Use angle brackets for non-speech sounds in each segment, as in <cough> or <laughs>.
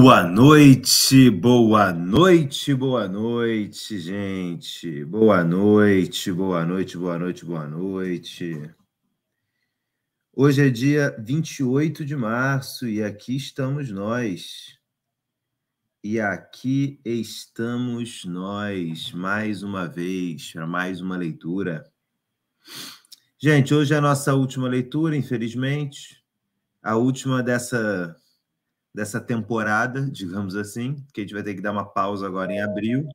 Boa noite, boa noite, boa noite, gente. Boa noite, boa noite, boa noite, boa noite. Hoje é dia 28 de março e aqui estamos nós. E aqui estamos nós, mais uma vez, para mais uma leitura. Gente, hoje é a nossa última leitura, infelizmente. A última dessa dessa temporada, digamos assim, que a gente vai ter que dar uma pausa agora em abril,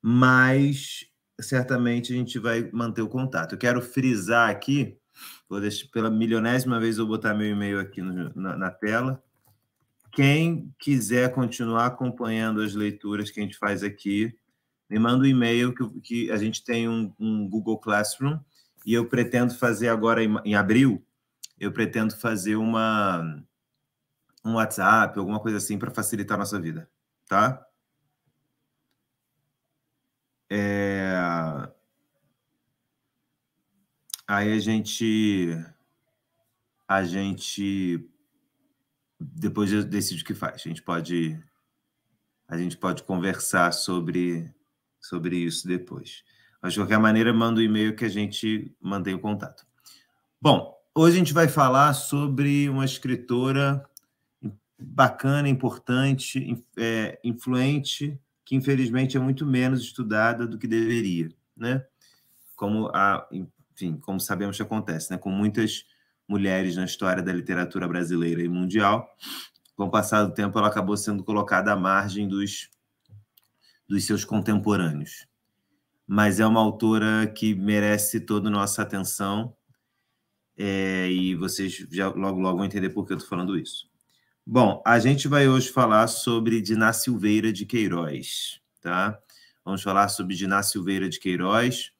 mas certamente a gente vai manter o contato. Eu quero frisar aqui, vou deixar pela milionésima vez eu botar meu e-mail aqui no, na, na tela. Quem quiser continuar acompanhando as leituras que a gente faz aqui, me manda um e-mail que, que a gente tem um, um, Google Classroom e eu pretendo fazer agora em, em abril, eu pretendo fazer uma um WhatsApp, alguma coisa assim para facilitar a nossa vida, tá? É... Aí a gente a gente depois decide o que faz. A gente pode a gente pode conversar sobre sobre isso depois. Mas de qualquer maneira, manda o um e-mail que a gente mantém o contato. Bom, hoje a gente vai falar sobre uma escritora bacana, importante, é, influente, que infelizmente é muito menos estudada do que deveria, né? Como a, enfim, como sabemos que acontece, né? Com muitas mulheres na história da literatura brasileira e mundial, com o passar do tempo ela acabou sendo colocada à margem dos dos seus contemporâneos. Mas é uma autora que merece toda a nossa atenção. É, e vocês já logo logo vão entender por que eu estou falando isso. Bom, a gente vai hoje falar sobre Diná Silveira de Queiroz, tá? Vamos falar sobre Diná Silveira de Queiroz,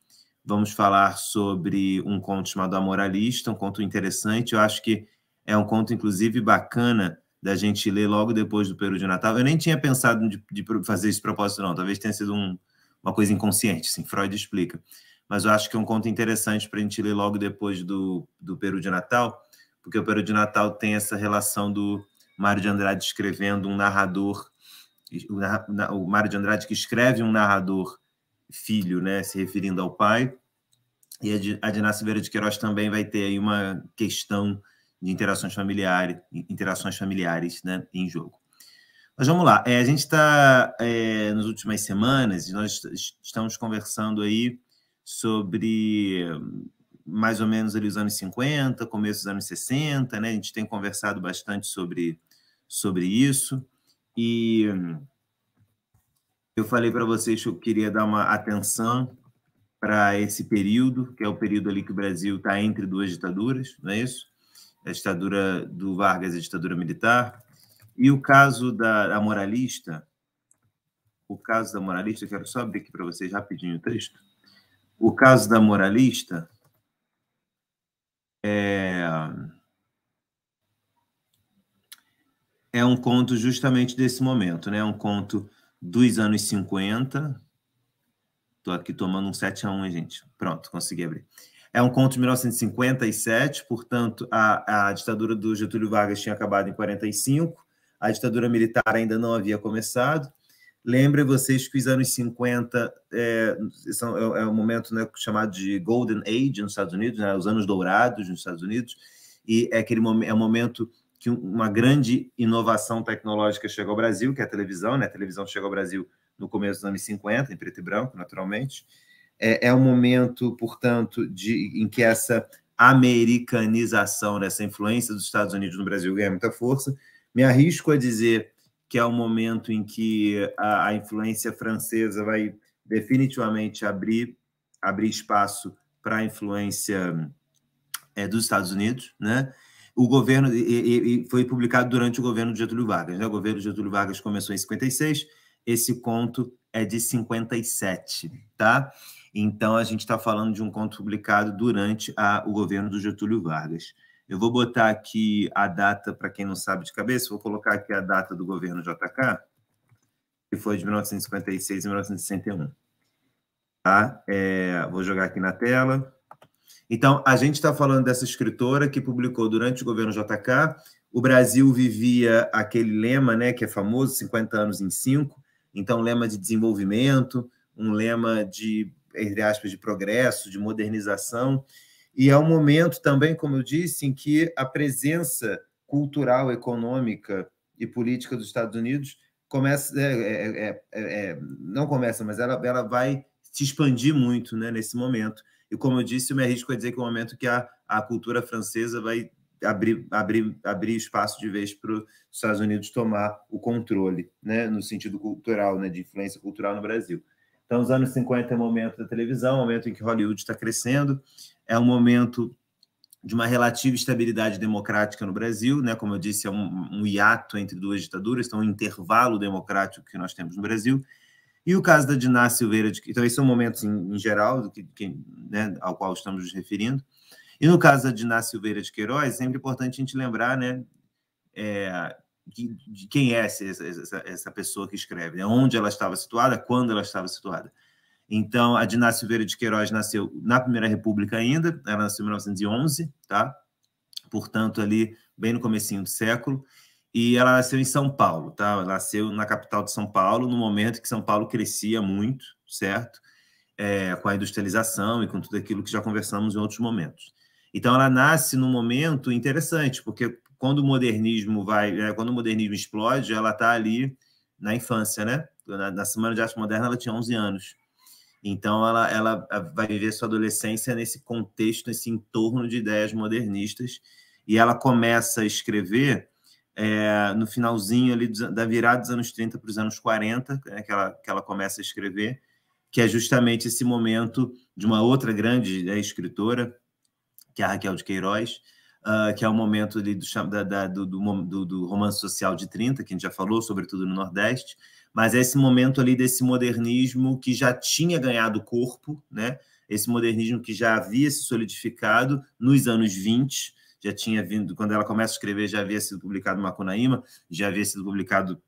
vamos falar sobre um conto chamado A Moralista, um conto interessante, eu acho que é um conto, inclusive, bacana da gente ler logo depois do Peru de Natal. Eu nem tinha pensado de, de fazer esse propósito, não. Talvez tenha sido um, uma coisa inconsciente, assim, Freud explica. Mas eu acho que é um conto interessante para a gente ler logo depois do, do Peru de Natal, porque o Peru de Natal tem essa relação do Mário de Andrade escrevendo um narrador, o Mário de Andrade que escreve um narrador filho, né, se referindo ao pai. E a Dinácia Vera de Queiroz também vai ter aí uma questão de interações familiares, interações familiares né, em jogo. Mas vamos lá, é, a gente está, é, nas últimas semanas, nós estamos conversando aí sobre mais ou menos ali os anos 50, começo dos anos 60, né? A gente tem conversado bastante sobre sobre isso. E eu falei para vocês que eu queria dar uma atenção para esse período, que é o período ali que o Brasil está entre duas ditaduras, não é isso? A ditadura do Vargas e a ditadura militar. E o caso da, da moralista, o caso da moralista, quero só abrir aqui para vocês rapidinho o texto. O caso da moralista é é um conto justamente desse momento, né? É um conto dos anos 50. Estou aqui tomando um 7 a 1, gente? Pronto, consegui abrir. É um conto de 1957, portanto, a, a ditadura do Getúlio Vargas tinha acabado em 45, a ditadura militar ainda não havia começado. Lembrem vocês que os anos 50 é, são, é, é um momento né, chamado de Golden Age nos Estados Unidos, né, os anos dourados nos Estados Unidos, e é aquele momento, é um momento que uma grande inovação tecnológica chegou ao Brasil, que é a televisão, né? A televisão chegou ao Brasil no começo dos anos 50, em preto e branco, naturalmente. É, é um momento, portanto, de, em que essa americanização, né? essa influência dos Estados Unidos no Brasil ganha muita força. Me arrisco a dizer que é o um momento em que a, a influência francesa vai definitivamente abrir, abrir espaço para a influência é, dos Estados Unidos, né? o governo e, e, foi publicado durante o governo de Getúlio Vargas. Né? O governo de Getúlio Vargas começou em 56, esse conto é de 57, tá? Então a gente está falando de um conto publicado durante a, o governo do Getúlio Vargas. Eu vou botar aqui a data para quem não sabe de cabeça, vou colocar aqui a data do governo JK, que foi de 1956 e 1961. Tá? É, vou jogar aqui na tela. Então, a gente está falando dessa escritora que publicou durante o governo JK. O Brasil vivia aquele lema, né, que é famoso, 50 anos em 5. Então, um lema de desenvolvimento, um lema de, entre aspas, de progresso, de modernização. E é um momento também, como eu disse, em que a presença cultural, econômica e política dos Estados Unidos começa, é, é, é, não começa, mas ela, ela vai se expandir muito né, nesse momento. E como eu disse, eu me arrisco a dizer que é um momento que a, a cultura francesa vai abrir, abrir, abrir espaço de vez para os Estados Unidos tomar o controle, né, no sentido cultural, né, de influência cultural no Brasil. Então, os anos 50 é o momento da televisão, é o momento em que Hollywood está crescendo, é um momento de uma relativa estabilidade democrática no Brasil, né? Como eu disse, é um, um hiato entre duas ditaduras, então um intervalo democrático que nós temos no Brasil. E o caso da Diná Silveira, de, então esses são é momentos em, assim, em geral que, que, né, ao qual estamos nos referindo. E no caso da Diná Silveira de Queiroz, é sempre importante a gente lembrar né, é, de, de quem é essa, essa, essa, pessoa que escreve, né, onde ela estava situada, quando ela estava situada. Então, a Diná Silveira de Queiroz nasceu na Primeira República ainda, ela nasceu em 1911, tá? portanto, ali bem no comecinho do século e ela nasceu em São Paulo, tá? Ela nasceu na capital de São Paulo, no momento que São Paulo crescia muito, certo? É, com a industrialização e com tudo aquilo que já conversamos em outros momentos. Então, ela nasce num momento interessante, porque quando o modernismo vai, é, quando o modernismo explode, ela está ali na infância, né? Na, na, Semana de Arte Moderna, ela tinha 11 anos. Então, ela, ela vai viver sua adolescência nesse contexto, nesse entorno de ideias modernistas, e ela começa a escrever é, no finalzinho ali da virada dos anos 30 para os anos 40, né, que, ela, que ela começa a escrever, que é justamente esse momento de uma outra grande né, escritora, que é a Raquel de Queiroz, uh, que é o momento ali do, da, da, do, do, do, romance social de 30, que a gente já falou, sobretudo no Nordeste, mas é esse momento ali desse modernismo que já tinha ganhado corpo, né? esse modernismo que já havia se solidificado nos anos 20, já tinha vindo, quando ela começa a escrever, já havia sido publicado Macunaíma, já havia sido publicado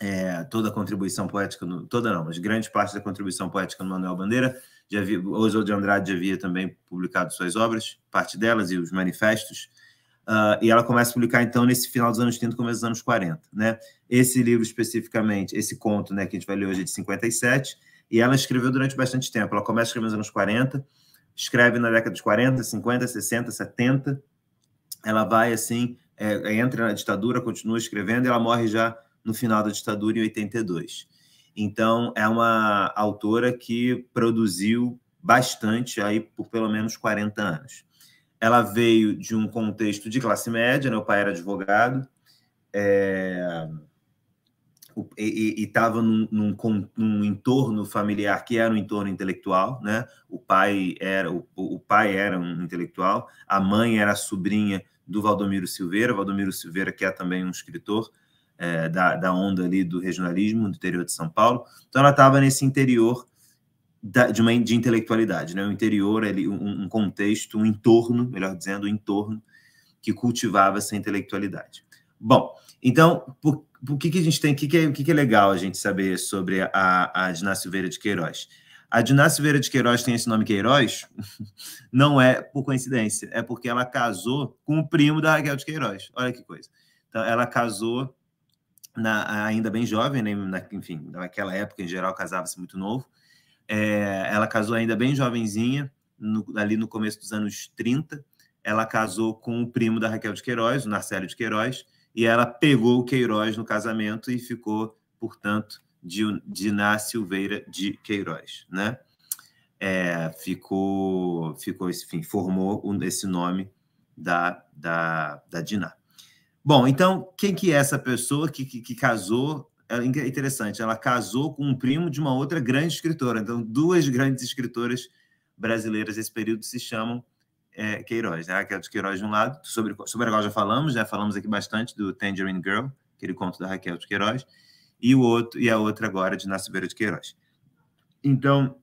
é, toda a contribuição poética, no, toda não, mas grande parte da contribuição poética no Manuel Bandeira. Já havia, Oswald de Andrade já havia também publicado suas obras, parte delas e os manifestos. Uh, e ela começa a publicar, então, nesse final dos anos 30, começo dos anos 40. Né? Esse livro, especificamente, esse conto né, que a gente vai ler hoje é de 57, e ela escreveu durante bastante tempo. Ela começa a escrever nos anos 40, escreve na década de 40, 50, 60, 70, ela vai assim, é, entra na ditadura, continua escrevendo, e ela morre já no final da ditadura, em 82. Então, é uma autora que produziu bastante aí por pelo menos 40 anos. Ela veio de um contexto de classe média, meu né? pai era advogado, é, e estava num, num, num, entorno familiar que era um entorno intelectual, né? O pai era o, o pai era um intelectual, a mãe era a sobrinha do Valdomiro Silveira. Valdomiro Silveira, que é também um escritor é, da, da onda ali do regionalismo do interior de São Paulo. Então, ela estava nesse interior da, de, uma, de intelectualidade, né? O interior, ali, um, um contexto, um entorno, melhor dizendo, um entorno que cultivava essa intelectualidade. Bom, então, o que, que a gente tem, o que, que, é, que, que é legal a gente saber sobre a, a Diná Silveira de Queiroz? A Dinácio Silveira de Queiroz tem esse nome Queiroz? É <laughs> Não é por coincidência, é porque ela casou com o primo da Raquel de Queiroz. Olha que coisa. Então, ela casou na, ainda bem jovem, né? na, enfim, naquela época, em geral, casava-se muito novo. É, ela casou ainda bem jovenzinha, no, ali no começo dos anos 30. Ela casou com o primo da Raquel de Queiroz, o Narcélio de Queiroz, e ela pegou o Queiroz no casamento e ficou, portanto, de Diná Silveira de Queiroz, né? É, ficou, ficou, enfim, formou um, esse nome da, da, da Diná. Bom, então, quem que é essa pessoa que, que, que casou? é interessante, ela casou com um primo de uma outra grande escritora. Então, duas grandes escritoras brasileiras nesse período se chamam é, Queiroz. Né? Raquel de Queiroz de um lado, sobre, sobre a qual já falamos, já né? falamos aqui bastante do Tangerine Girl, aquele conto da Raquel de Queiroz e o outro e a outra agora de Nascimento de Queiroz. Então,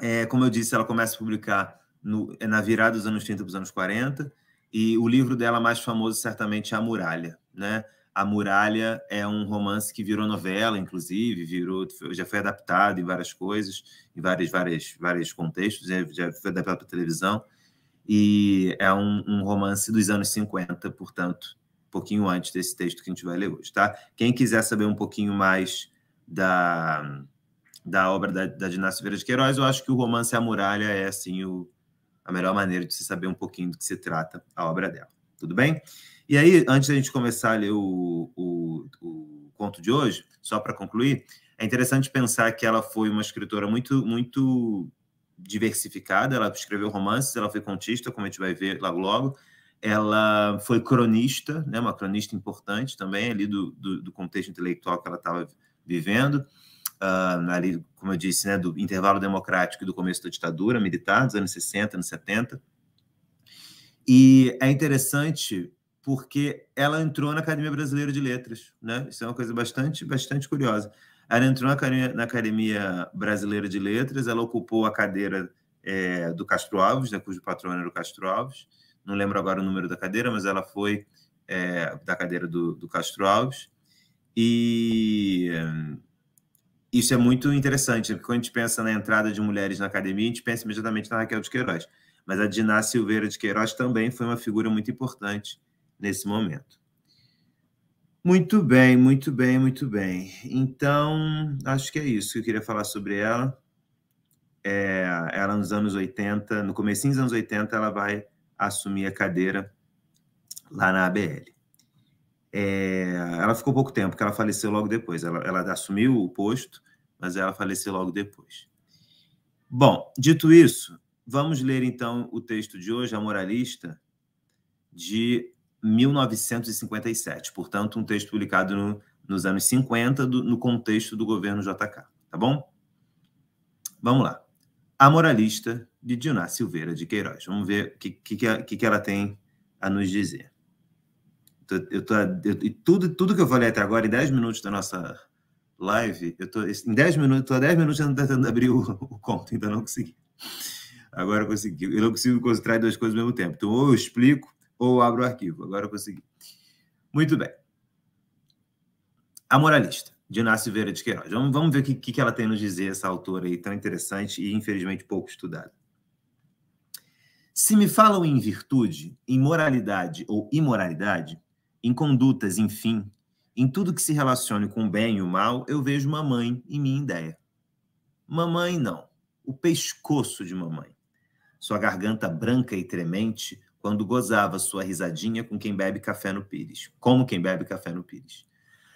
é, como eu disse, ela começa a publicar no, é, na virada dos anos 30 para os anos 40, e o livro dela mais famoso certamente é A Muralha, né? A Muralha é um romance que virou novela, inclusive, virou, já foi adaptado em várias coisas, em vários, vários, vários contextos, né? já foi adaptado para televisão, e é um, um romance dos anos 50, portanto, pouquinho antes desse texto que a gente vai ler hoje, tá? Quem quiser saber um pouquinho mais da, da obra da, da Dinastia Vieira de Queiroz, eu acho que o romance A Muralha é, assim, o, a melhor maneira de se saber um pouquinho do que se trata a obra dela. Tudo bem? E aí, antes da gente começar a ler o, o, o conto de hoje, só para concluir, é interessante pensar que ela foi uma escritora muito, muito diversificada. Ela escreveu romances, ela foi contista, como a gente vai ver logo logo ela foi cronista, né, uma cronista importante também ali do, do, do contexto intelectual que ela estava vivendo, uh, ali, como eu disse, né, do intervalo democrático e do começo da ditadura militar, dos anos 60, anos 70. E é interessante porque ela entrou na Academia Brasileira de Letras, né? Isso é uma coisa bastante, bastante curiosa. Ela entrou na Academia, na Academia Brasileira de Letras, ela ocupou a cadeira é, do Castro Alves, né, cujo patrono era o Castro Alves, não lembro agora o número da cadeira, mas ela foi é, da cadeira do, do, Castro Alves. E eh, isso é muito interessante, porque quando a gente pensa na entrada de mulheres na academia, a gente pensa imediatamente na Raquel de Queiroz. Mas a Diná Silveira de Queiroz também foi uma figura muito importante nesse momento. Muito bem, muito bem, muito bem. Então, acho que é isso que eu queria falar sobre ela. É, ela nos anos 80, no começo dos anos 80, ela vai assumir a cadeira lá na ABL. É, ela ficou pouco tempo, porque ela faleceu logo depois. Ela, ela assumiu o posto, mas ela faleceu logo depois. Bom, dito isso, vamos ler então o texto de hoje, A Moralista, de 1957. Portanto, um texto publicado no, nos anos 50, do, no contexto do governo JK. Tá bom? Vamos lá. A Moralista, de Diná Silveira de Queiroz. Vamos ver o que, que, que, ela tem a nos dizer. Eu tô, eu, tudo, tudo que eu falei até agora, em 10 minutos da nossa live, eu tô, em 10 minutos, estou há 10 minutos tentando abrir o, o conto, ainda não consegui. Agora eu consegui. Eu não consigo concentrar em duas coisas ao mesmo tempo. Então, ou eu explico, ou eu abro o arquivo. Agora eu consegui. Muito bem. A Moralista, de Silveira de Queiroz. Vamos, vamos ver o que, que ela tem a nos dizer, essa autora aí tão interessante e, infelizmente, pouco estudada. Se me falam em virtude, em moralidade ou imoralidade, em condutas, enfim, em tudo que se relacione com o bem e o mal, eu vejo mamãe em minha ideia. Mamãe não, o pescoço de mamãe. Sua garganta branca e tremente quando gozava sua risadinha com quem bebe café no pires, como quem bebe café no pires.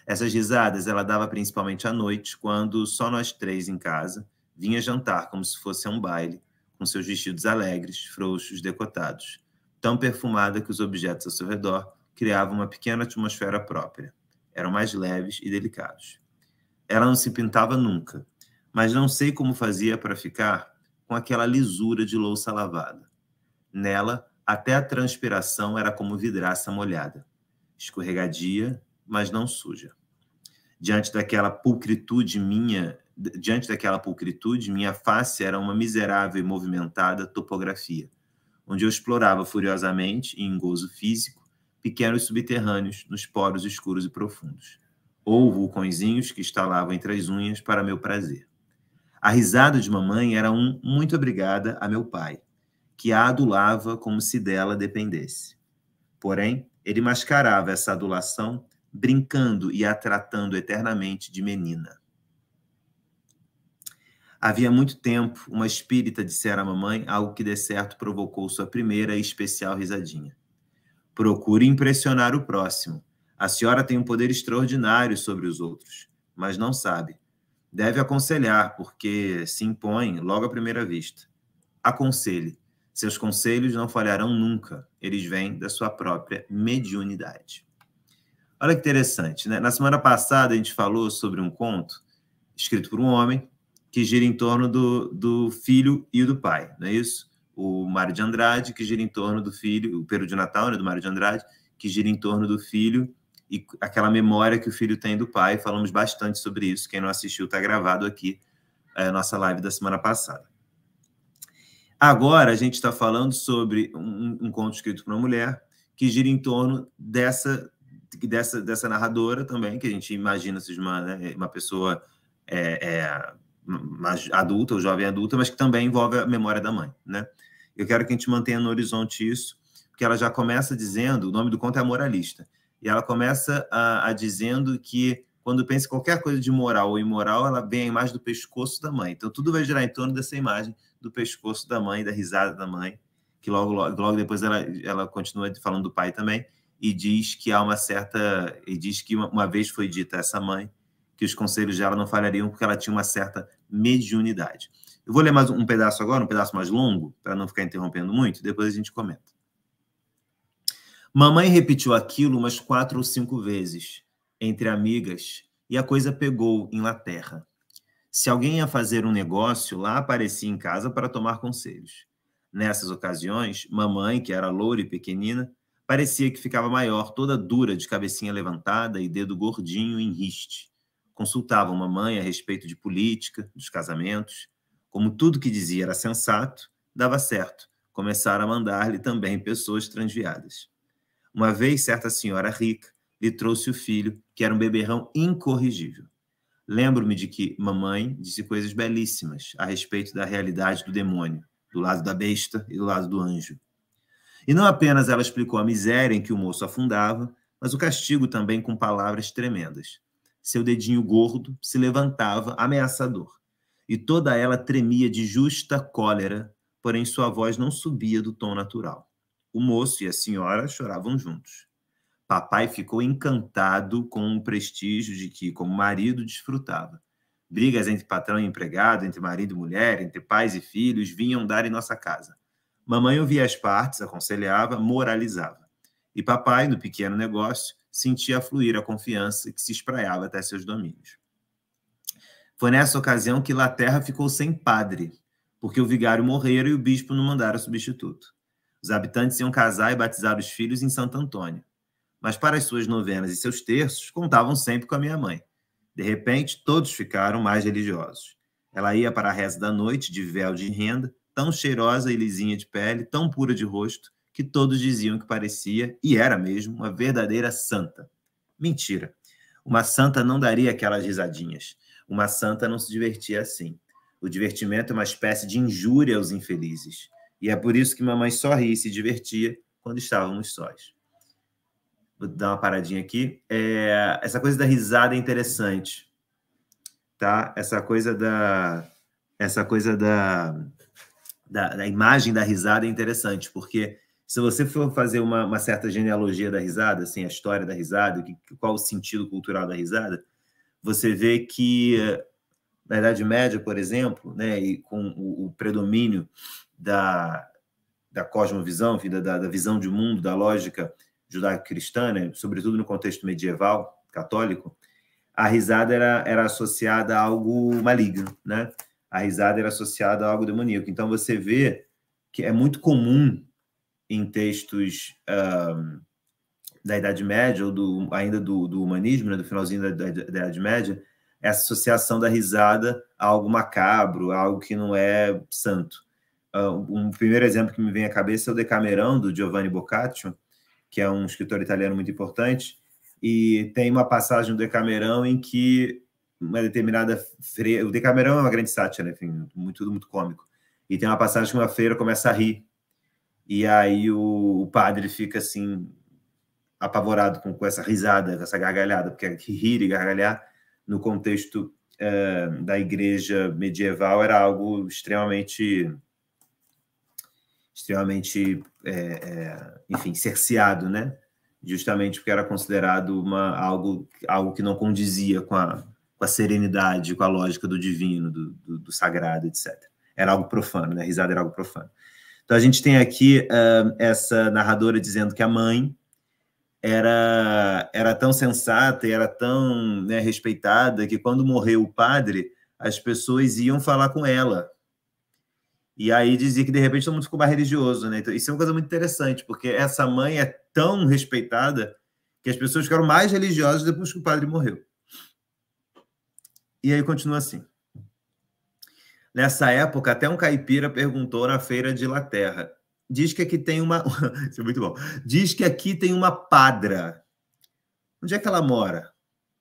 Essas risadas ela dava principalmente à noite, quando só nós três em casa, vinha jantar como se fosse um baile, com seus vestidos alegres, frouxos, decotados, tão perfumada que os objetos ao seu redor criavam uma pequena atmosfera própria. Eram mais leves e delicados. Ela não se pintava nunca, mas não sei como fazia para ficar com aquela lisura de louça lavada. Nela, até a transpiração era como vidraça molhada, escorregadia, mas não suja. Diante daquela pulcritude minha diante daquela pulcritude, minha face era uma miserável e movimentada topografia, onde eu explorava furiosamente, em gozo físico, pequenos subterrâneos nos poros escuros e profundos, ou vulcõezinhos que estalavam entre as unhas para meu prazer. A risada de mamãe era um muito obrigada a meu pai, que a adulava como se dela dependesse. Porém, ele mascarava essa adulação, brincando e a tratando eternamente de menina. Havia muito tempo, uma espírita dissera à mamãe algo que de certo provocou sua primeira e especial risadinha. Procure impressionar o próximo. A senhora tem um poder extraordinário sobre os outros, mas não sabe. Deve aconselhar, porque se impõe logo à primeira vista. Aconselhe. Seus conselhos não falharão nunca. Eles vêm da sua própria mediunidade. Olha que interessante, né? Na semana passada a gente falou sobre um conto escrito por um homem que gira em torno do, do filho e do pai, não é isso? O Mário de Andrade, que gira em torno do filho, o Pedro de Natal, né, do Mário de Andrade, que gira em torno do filho e aquela memória que o filho tem do pai. Falamos bastante sobre isso. Quem não assistiu está gravado aqui é, nossa live da semana passada. Agora a gente está falando sobre um, um conto escrito por uma mulher que gira em torno dessa dessa, dessa narradora também, que a gente imagina seja uma, né, uma pessoa é, é, mais adulta, ou jovem adulta, mas que também envolve a memória da mãe, né? Eu quero que a gente mantenha no horizonte isso, porque ela já começa dizendo, o nome do conto é a moralista, e ela começa a, a dizendo que quando pensa em qualquer coisa de moral ou imoral, ela vem a imagem do pescoço da mãe. Então tudo vai girar em torno dessa imagem do pescoço da mãe, da risada da mãe, que logo, logo, logo depois ela, ela continua falando do pai também, e diz que há uma certa. e diz que uma, uma vez foi dita essa mãe que os conselhos dela não falhariam, porque ela tinha uma certa mediunidade. Eu vou ler mais um pedaço agora, um pedaço mais longo, para não ficar interrompendo muito, depois a gente comenta. Mamãe repetiu aquilo umas quatro ou cinco vezes, entre amigas, e a coisa pegou em Laterra. Se alguém ia fazer um negócio, lá aparecia em casa para tomar conselhos. Nessas ocasiões, mamãe, que era loura e pequenina, parecia que ficava maior, toda dura, de cabecinha levantada e dedo gordinho em riste consultavam mamãe a respeito de política, dos casamentos. Como tudo que dizia era sensato, dava certo. Começaram a mandar-lhe também pessoas transviadas. Uma vez, certa senhora rica lhe trouxe o filho, que era um beberrão incorrigível. Lembro-me de que mamãe disse coisas belíssimas a respeito da realidade do demônio, do lado da besta e do lado do anjo. E não apenas ela explicou a miséria em que o moço afundava, mas o castigo também com palavras tremendas seu dedinho gordo se levantava, ameaçador, e toda ela tremia de justa cólera, porém sua voz não subia do tom natural. O moço e a senhora choravam juntos. Papai ficou encantado com o prestígio de que, como marido, desfrutava. Brigas entre patrão e empregado, entre marido e mulher, entre pais e filhos vinham dar em nossa casa. Mamãe ouvia as partes, aconselhava, moralizava. E papai, no pequeno negócio, sentia fluir a confiança que se espraiava até seus domínios. Foi nessa ocasião que Laterra ficou sem padre, porque o vigário morrera e o bispo não mandara substituto. Os habitantes iam casar e batizar os filhos em Santo Antônio. Mas para as suas novenas e seus terços, contavam sempre com a minha mãe. De repente, todos ficaram mais religiosos. Ela ia para a reza da noite, de véu de renda, tão cheirosa e lisinha de pele, tão pura de rosto, que todos diziam que parecia, e era mesmo, uma verdadeira santa. Mentira. Uma santa não daria aquelas risadinhas. Uma santa não se divertia assim. O divertimento é uma espécie de injúria aos infelizes. E é por isso que mamãe só ria e se divertia quando estávamos sós. Vou dar uma paradinha aqui. É, essa coisa da risada é interessante, tá? Essa coisa da essa coisa da, da, da imagem da risada é interessante, porque se você for fazer uma, uma, certa genealogia da risada, assim, a história da risada, que, qual o sentido cultural da risada, você vê que eh, na Idade Média, por exemplo, né, e com o, o predomínio da, da cosmovisão, enfim, da, da, visão de mundo, da lógica judaico-cristã, né, sobretudo no contexto medieval católico, a risada era, era associada a algo maligno, né? A risada era associada a algo demoníaco. Então você vê que é muito comum em textos uh, da Idade Média, ou do, ainda do, do humanismo, né, do finalzinho da, da, da, Idade Média, essa é associação da risada a algo macabro, a algo que não é santo. Uh, um primeiro exemplo que me vem à cabeça é o Decamerão, do Giovanni Boccaccio, que é um escritor italiano muito importante, e tem uma passagem do Decamerão em que uma determinada freira... O Decamerão é uma grande sátira, né, enfim, muito, tudo muito cômico. E tem uma passagem que uma freira começa a rir e aí o, o padre fica assim, apavorado com, com, essa risada, com essa gargalhada, porque é rir e gargalhar no contexto eh, da igreja medieval era algo extremamente extremamente, é, enfim, cerceado, né? Justamente porque era considerado uma, algo, algo que não condizia com a, com a serenidade, com a lógica do divino, do, do, do sagrado, etc. Era algo profano, né? A risada era algo profano. Então a gente tem aqui uh, essa narradora dizendo que a mãe era, era tão sensata e era tão né, respeitada que quando morreu o padre, as pessoas iam falar com ela. E aí dizia que de repente todo mundo ficou mais religioso, né? Então, isso é uma coisa muito interessante, porque essa mãe é tão respeitada que as pessoas ficaram mais religiosas depois que o padre morreu. E aí continua assim. Nessa época, até um caipira perguntou na feira de Laterra. Diz que aqui tem uma. <laughs> Isso é muito bom. Diz que aqui tem uma padra. Onde é que ela mora?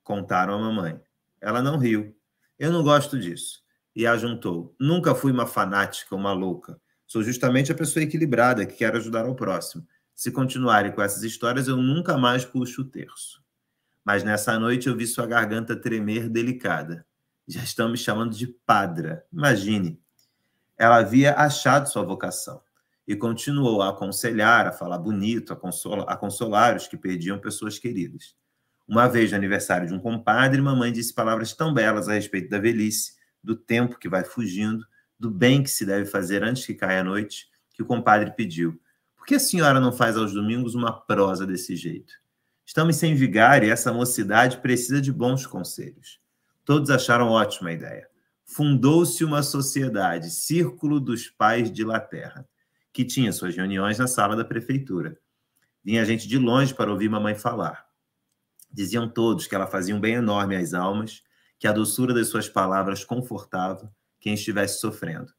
Contaram a mamãe. Ela não riu. Eu não gosto disso. E ajuntou: Nunca fui uma fanática, uma louca. Sou justamente a pessoa equilibrada que quer ajudar ao próximo. Se continuarem com essas histórias, eu nunca mais puxo o terço. Mas nessa noite eu vi sua garganta tremer delicada. Já estão me chamando de padra. Imagine. Ela havia achado sua vocação e continuou a aconselhar, a falar bonito, a, a consolar os que perdiam pessoas queridas. Uma vez no aniversário de um compadre, mamãe disse palavras tão belas a respeito da velhice, do tempo que vai fugindo, do bem que se deve fazer antes que caia a noite, que o compadre pediu. Por que a senhora não faz aos domingos uma prosa desse jeito? Estamos sem vigário e essa mocidade precisa de bons conselhos. Todos acharam ótima a ideia. Fundou-se uma sociedade, Círculo dos Pais de Laterra, que tinha suas reuniões na sala da prefeitura. Vinha gente de longe para ouvir mamãe falar. Diziam todos que ela fazia um bem enorme às almas, que a doçura das suas palavras confortava quem estivesse sofrendo.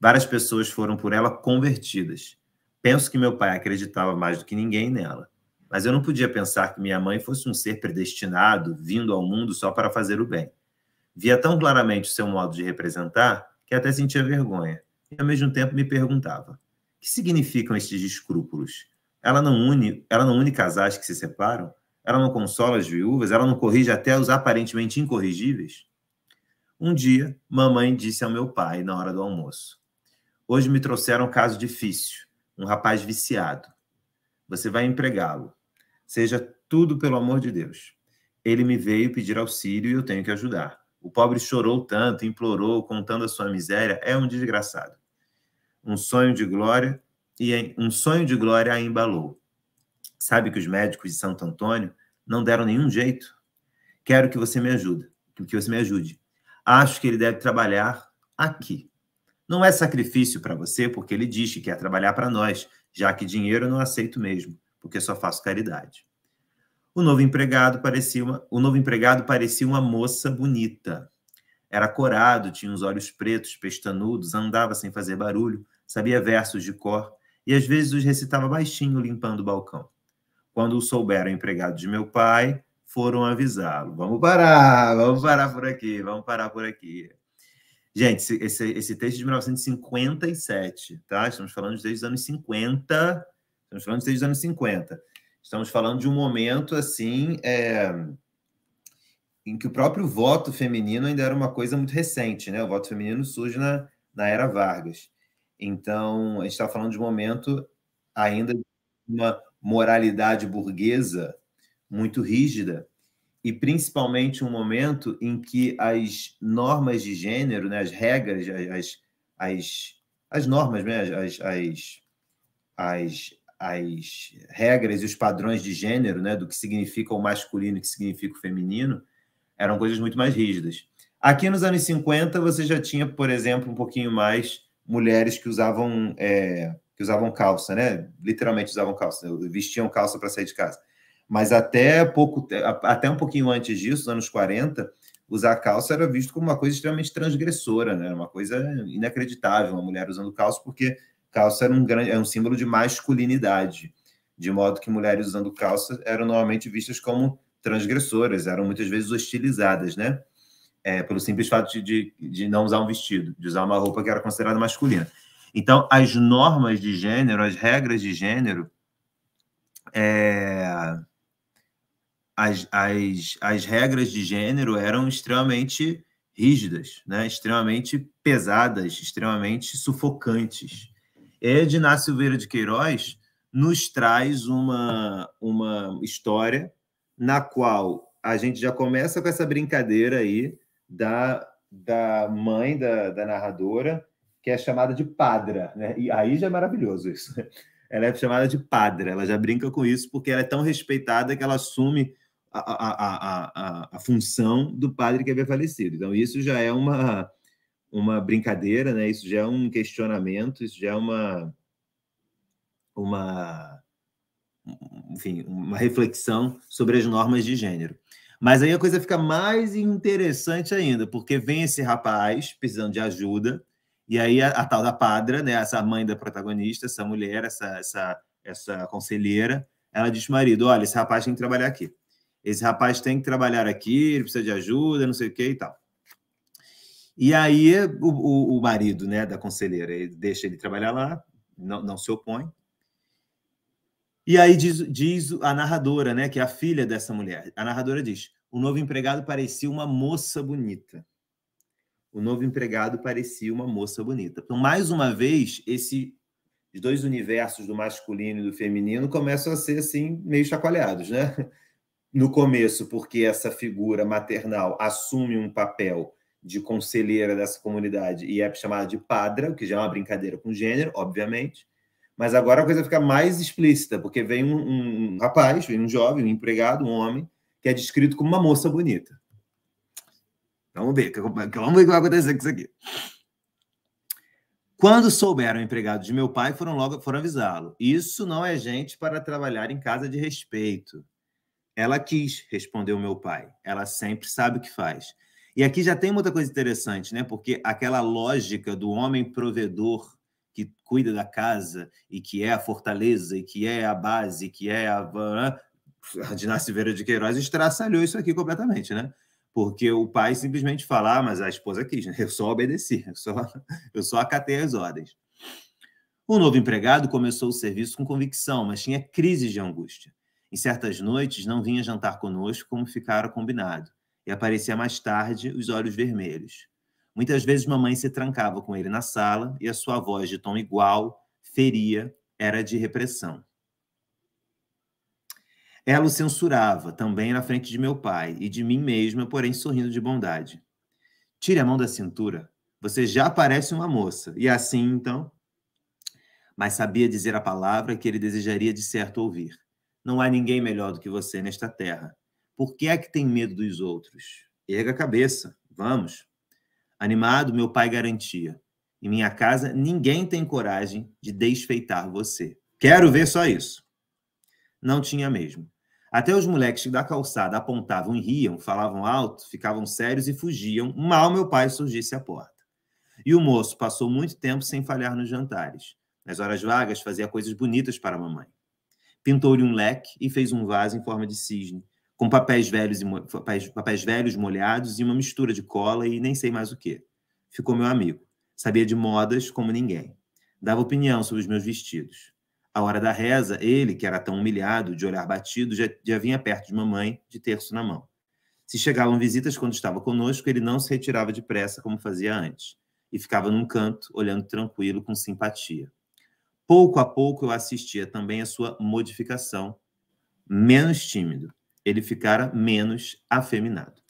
Várias pessoas foram por ela convertidas. Penso que meu pai acreditava mais do que ninguém nela, mas eu não podia pensar que minha mãe fosse um ser predestinado, vindo ao mundo só para fazer o bem. Via tão claramente o seu modo de representar que até sentia vergonha e, ao mesmo tempo, me perguntava: que significam estes escrúpulos? Ela não une, ela não une casais que se separam? Ela não consola as viúvas? Ela não corrige até os aparentemente incorrigíveis? Um dia, mamãe disse ao meu pai na hora do almoço: Hoje me trouxeram um caso difícil, um rapaz viciado. Você vai empregá-lo. Seja tudo pelo amor de Deus. Ele me veio pedir auxílio e eu tenho que ajudar. O pobre chorou tanto, implorou, contando a sua miséria, é um desgraçado. Um sonho de glória e um sonho de glória a embalou. Sabe que os médicos de Santo Antônio não deram nenhum jeito? Quero que você me ajude, que você me ajude. Acho que ele deve trabalhar aqui. Não é sacrifício para você, porque ele diz que quer trabalhar para nós, já que dinheiro eu não aceito mesmo, porque só faço caridade. O novo empregado parecia uma, o novo empregado parecia uma moça bonita. Era corado, tinha os olhos pretos, pestanudos, andava sem fazer barulho, sabia versos de cor e às vezes os recitava baixinho, limpando o balcão. Quando o souberam empregado de meu pai, foram avisá-lo. Vamos parar, vamos parar por aqui, vamos parar por aqui. Gente, esse, esse texto é de 1957, tá? Estamos falando desde os anos 50. Estamos falando desde os anos 50. Estamos falando de um momento assim é, em que o próprio voto feminino ainda era uma coisa muito recente, né? O voto feminino surge na, na era Vargas. Então, a gente está falando de um momento ainda de uma moralidade burguesa muito rígida e principalmente um momento em que as normas de gênero, né, as regras, as, as, as normas, né, as, as, as as regras e os padrões de gênero, né, do que significa o masculino e o que significa o feminino, eram coisas muito mais rígidas. Aqui nos anos 50, você já tinha, por exemplo, um pouquinho mais mulheres que usavam é, que usavam calça, né? Literalmente usavam calça, né? vestiam calça para sair de casa. Mas até pouco, até um pouquinho antes disso, nos anos 40, usar calça era visto como uma coisa extremamente transgressora, né? Uma coisa inacreditável, uma mulher usando calça, porque calça era um grande, é um símbolo de masculinidade, de modo que mulheres usando calça eram normalmente vistas como transgressoras, eram muitas vezes hostilizadas, né? É, pelo simples fato de, de, de não usar um vestido, de usar uma roupa que era considerada masculina. Então, as normas de gênero, as regras de gênero, é, as, as, as regras de gênero eram extremamente rígidas, né? extremamente pesadas, extremamente sufocantes. Edna Silveira de Queiroz nos traz uma, uma história na qual a gente já começa com essa brincadeira aí da, da mãe da, da narradora, que é chamada de Padra, né? E aí já é maravilhoso isso. Ela é chamada de Padra, ela já brinca com isso porque ela é tão respeitada que ela assume a, a, a, a, a função do padre que havia falecido. Então, isso já é uma, uma brincadeira, né? Isso já é um questionamento, isso já é uma uma enfim, uma reflexão sobre as normas de gênero. Mas aí a coisa fica mais interessante ainda, porque vem esse rapaz precisando de ajuda, e aí a, a tal da Padra, né, essa mãe da protagonista, essa mulher, essa, essa, essa conselheira, ela diz marido: olha, esse rapaz tem que trabalhar aqui. Esse rapaz tem que trabalhar aqui, ele precisa de ajuda, não sei o que e tal. E aí o, o, o marido né, da conselheira ele deixa ele trabalhar lá, não, não se opõe. E aí diz, diz a narradora, né, que é a filha dessa mulher. A narradora diz: o novo empregado parecia uma moça bonita. O novo empregado parecia uma moça bonita. Então, mais uma vez, esses os dois universos do masculino e do feminino começam a ser assim meio chacoalhados, né? No começo, porque essa figura maternal assume um papel de conselheira dessa comunidade e é chamada de padra, que já é uma brincadeira com gênero, obviamente. Mas agora a coisa fica mais explícita, porque vem um, um rapaz, vem um jovem, um empregado, um homem, que é descrito como uma moça bonita. Vamos ver, vamos ver o que vai acontecer com isso aqui. Quando souberam o empregado de meu pai, foram logo foram avisá-lo. Isso não é gente para trabalhar em casa de respeito. Ela quis, respondeu meu pai. Ela sempre sabe o que faz. E aqui já tem muita coisa interessante, né? Porque aquela lógica do homem provedor que cuida da casa e que é a fortaleza e que é a base, que é a né? a Dinácio Vera de Queiroz estraçalhou isso aqui completamente, né? Porque o pai simplesmente fala, ah, mas a esposa quis, né? eu só obedeci, eu só, eu só acatei as ordens. O novo empregado começou o serviço com convicção, mas tinha crises de angústia. Em certas noites não vinha jantar conosco como ficara combinado e aparecia mais tarde os olhos vermelhos. Muitas vezes mamãe se trancava com ele na sala e a sua voz de tom igual, feria, era de repressão. Ela o censurava, também na frente de meu pai e de mim mesma, porém sorrindo de bondade. Tire a mão da cintura, você já parece uma moça. E assim, então? Mas sabia dizer a palavra que ele desejaria de certo ouvir. Não há ninguém melhor do que você nesta terra. Por que é que tem medo dos outros? Erga a cabeça, vamos. Animado, meu pai garantia. Em minha casa, ninguém tem coragem de desfeitar você. Quero ver só isso. Não tinha mesmo. Até os moleques da calçada apontavam e riam, falavam alto, ficavam sérios e fugiam, mal meu pai surgisse à porta. E o moço passou muito tempo sem falhar nos jantares. Nas horas vagas, fazia coisas bonitas para a mamãe. Pintou-lhe um leque e fez um vaso em forma de cisne, com papéis velhos, e, papéis, papéis velhos molhados e uma mistura de cola e nem sei mais o que. Ficou meu amigo. Sabia de modas como ninguém. Dava opinião sobre os meus vestidos. A hora da reza, ele, que era tão humilhado, de olhar batido, já, já vinha perto de mamãe, de terço na mão. Se chegavam visitas quando estava conosco, ele não se retirava depressa como fazia antes, e ficava num canto, olhando tranquilo, com simpatia. Pouco a pouco eu assistia também a sua modificação, menos tímido, ele ficara menos afeminado.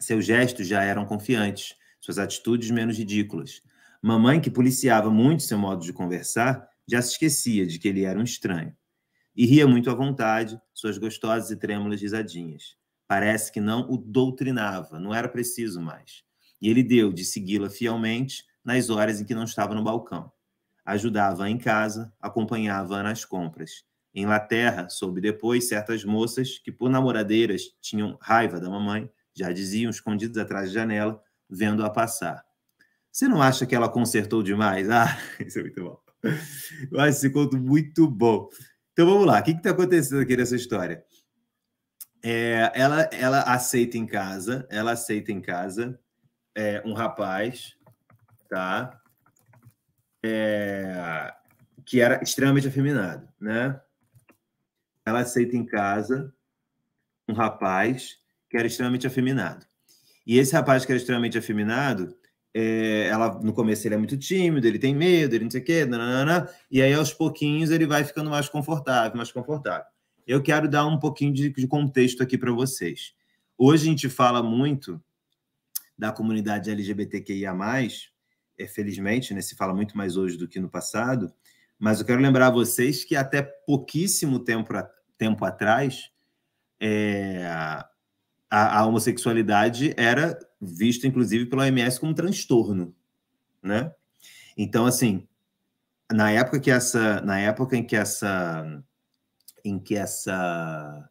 Seus gestos já eram confiantes, suas atitudes menos ridículas. Mamãe, que policiava muito seu modo de conversar, já se esquecia de que ele era um estranho. E ria muito à vontade, suas gostosas e trêmulas risadinhas. Parece que não o doutrinava, não era preciso mais. E ele deu de segui-la fielmente nas horas em que não estava no balcão. Ajudava-a em casa, acompanhava-a nas compras Inglaterra, soube depois certas moças que, por namoradeiras, tinham raiva da mamãe, já diziam escondidas atrás da janela, vendo-a passar. Você não acha que ela consertou demais? <laughs> Ah, isso é muito bom. Eu acho esse conto muito bom. Então vamos lá, o que está acontecendo aqui nessa história? É, ela, ela aceita em casa, ela aceita em casa é, um rapaz, tá? É, que era extremamente afeminado, né? ela aceita em casa um rapaz que era extremamente afeminado. E esse rapaz que era extremamente afeminado, é, ela no começo ele é muito tímido, ele tem medo, ele não sei o quê, e aí aos pouquinhos ele vai ficando mais confortável, mais confortável. Eu quero dar um pouquinho de, de contexto aqui para vocês. Hoje a gente fala muito da comunidade LGBTQIA+, é, felizmente, né, se fala muito mais hoje do que no passado, mas eu quero lembrar a vocês que até pouquíssimo tempo, tempo atrás, é, a, a, homossexualidade era vista, inclusive, pela OMS como transtorno, né? Então, assim, na época que essa, na época em que essa, em que essa,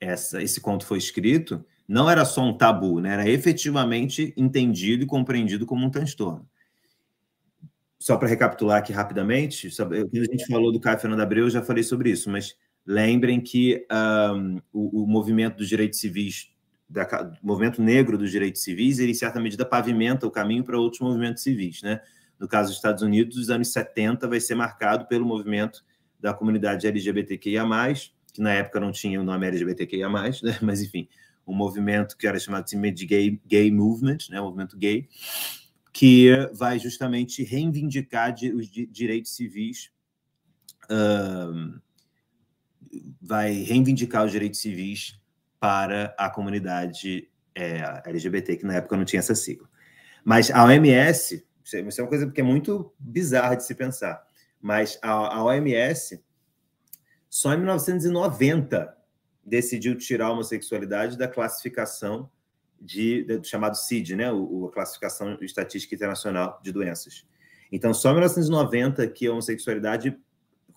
essa, esse conto foi escrito, não era só um tabu, né? Era efetivamente entendido e compreendido como um transtorno só para recapitular aqui rapidamente, quando a gente falou do Caio Fernando Abreu, eu já falei sobre isso, mas Lembrem que um, o, o, movimento dos direitos civis, da, o movimento negro dos direitos civis, ele, em certa medida, pavimenta o caminho para outros movimentos civis. Né? No caso dos Estados Unidos, os anos 70 vai ser marcado pelo movimento da comunidade LGBTQIA, que na época não tinha o nome LGBTQIA, né? <laughs> mas enfim, um movimento que era chamado de Gay, gay Movement, né? movimento gay, que vai justamente reivindicar os direitos civis. Um, vai reivindicar os direitos civis para a comunidade é, LGBT, que na época não tinha essa sigla. Mas a OMS, é, isso é uma coisa que é muito bizarra de se pensar, mas a, a OMS só em 1990 decidiu tirar a homossexualidade da classificação de, do chamado CID, né? O, a classificação estatística internacional de doenças. Então, só em 1990 que a homossexualidade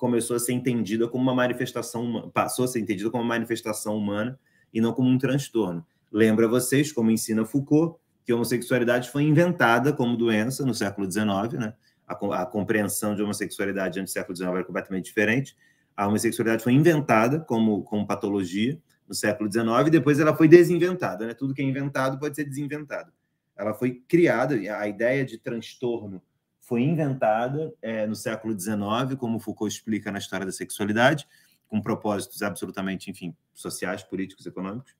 começou a ser entendida como uma manifestação, passou a ser entendida como uma manifestação humana e não como um transtorno. Lembra vocês, como ensina Foucault, que a homossexualidade foi inventada como doença no século XIX, né? A, a compreensão de homossexualidade antes do século XIX era completamente diferente. A homossexualidade foi inventada como, como patologia no século XIX e depois ela foi desinventada, né? Tudo que é inventado pode ser desinventado. Ela foi criada, a ideia de transtorno foi inventada é, no século XIX, como Foucault explica na história da sexualidade, com propósitos absolutamente, enfim, sociais, políticos, econômicos.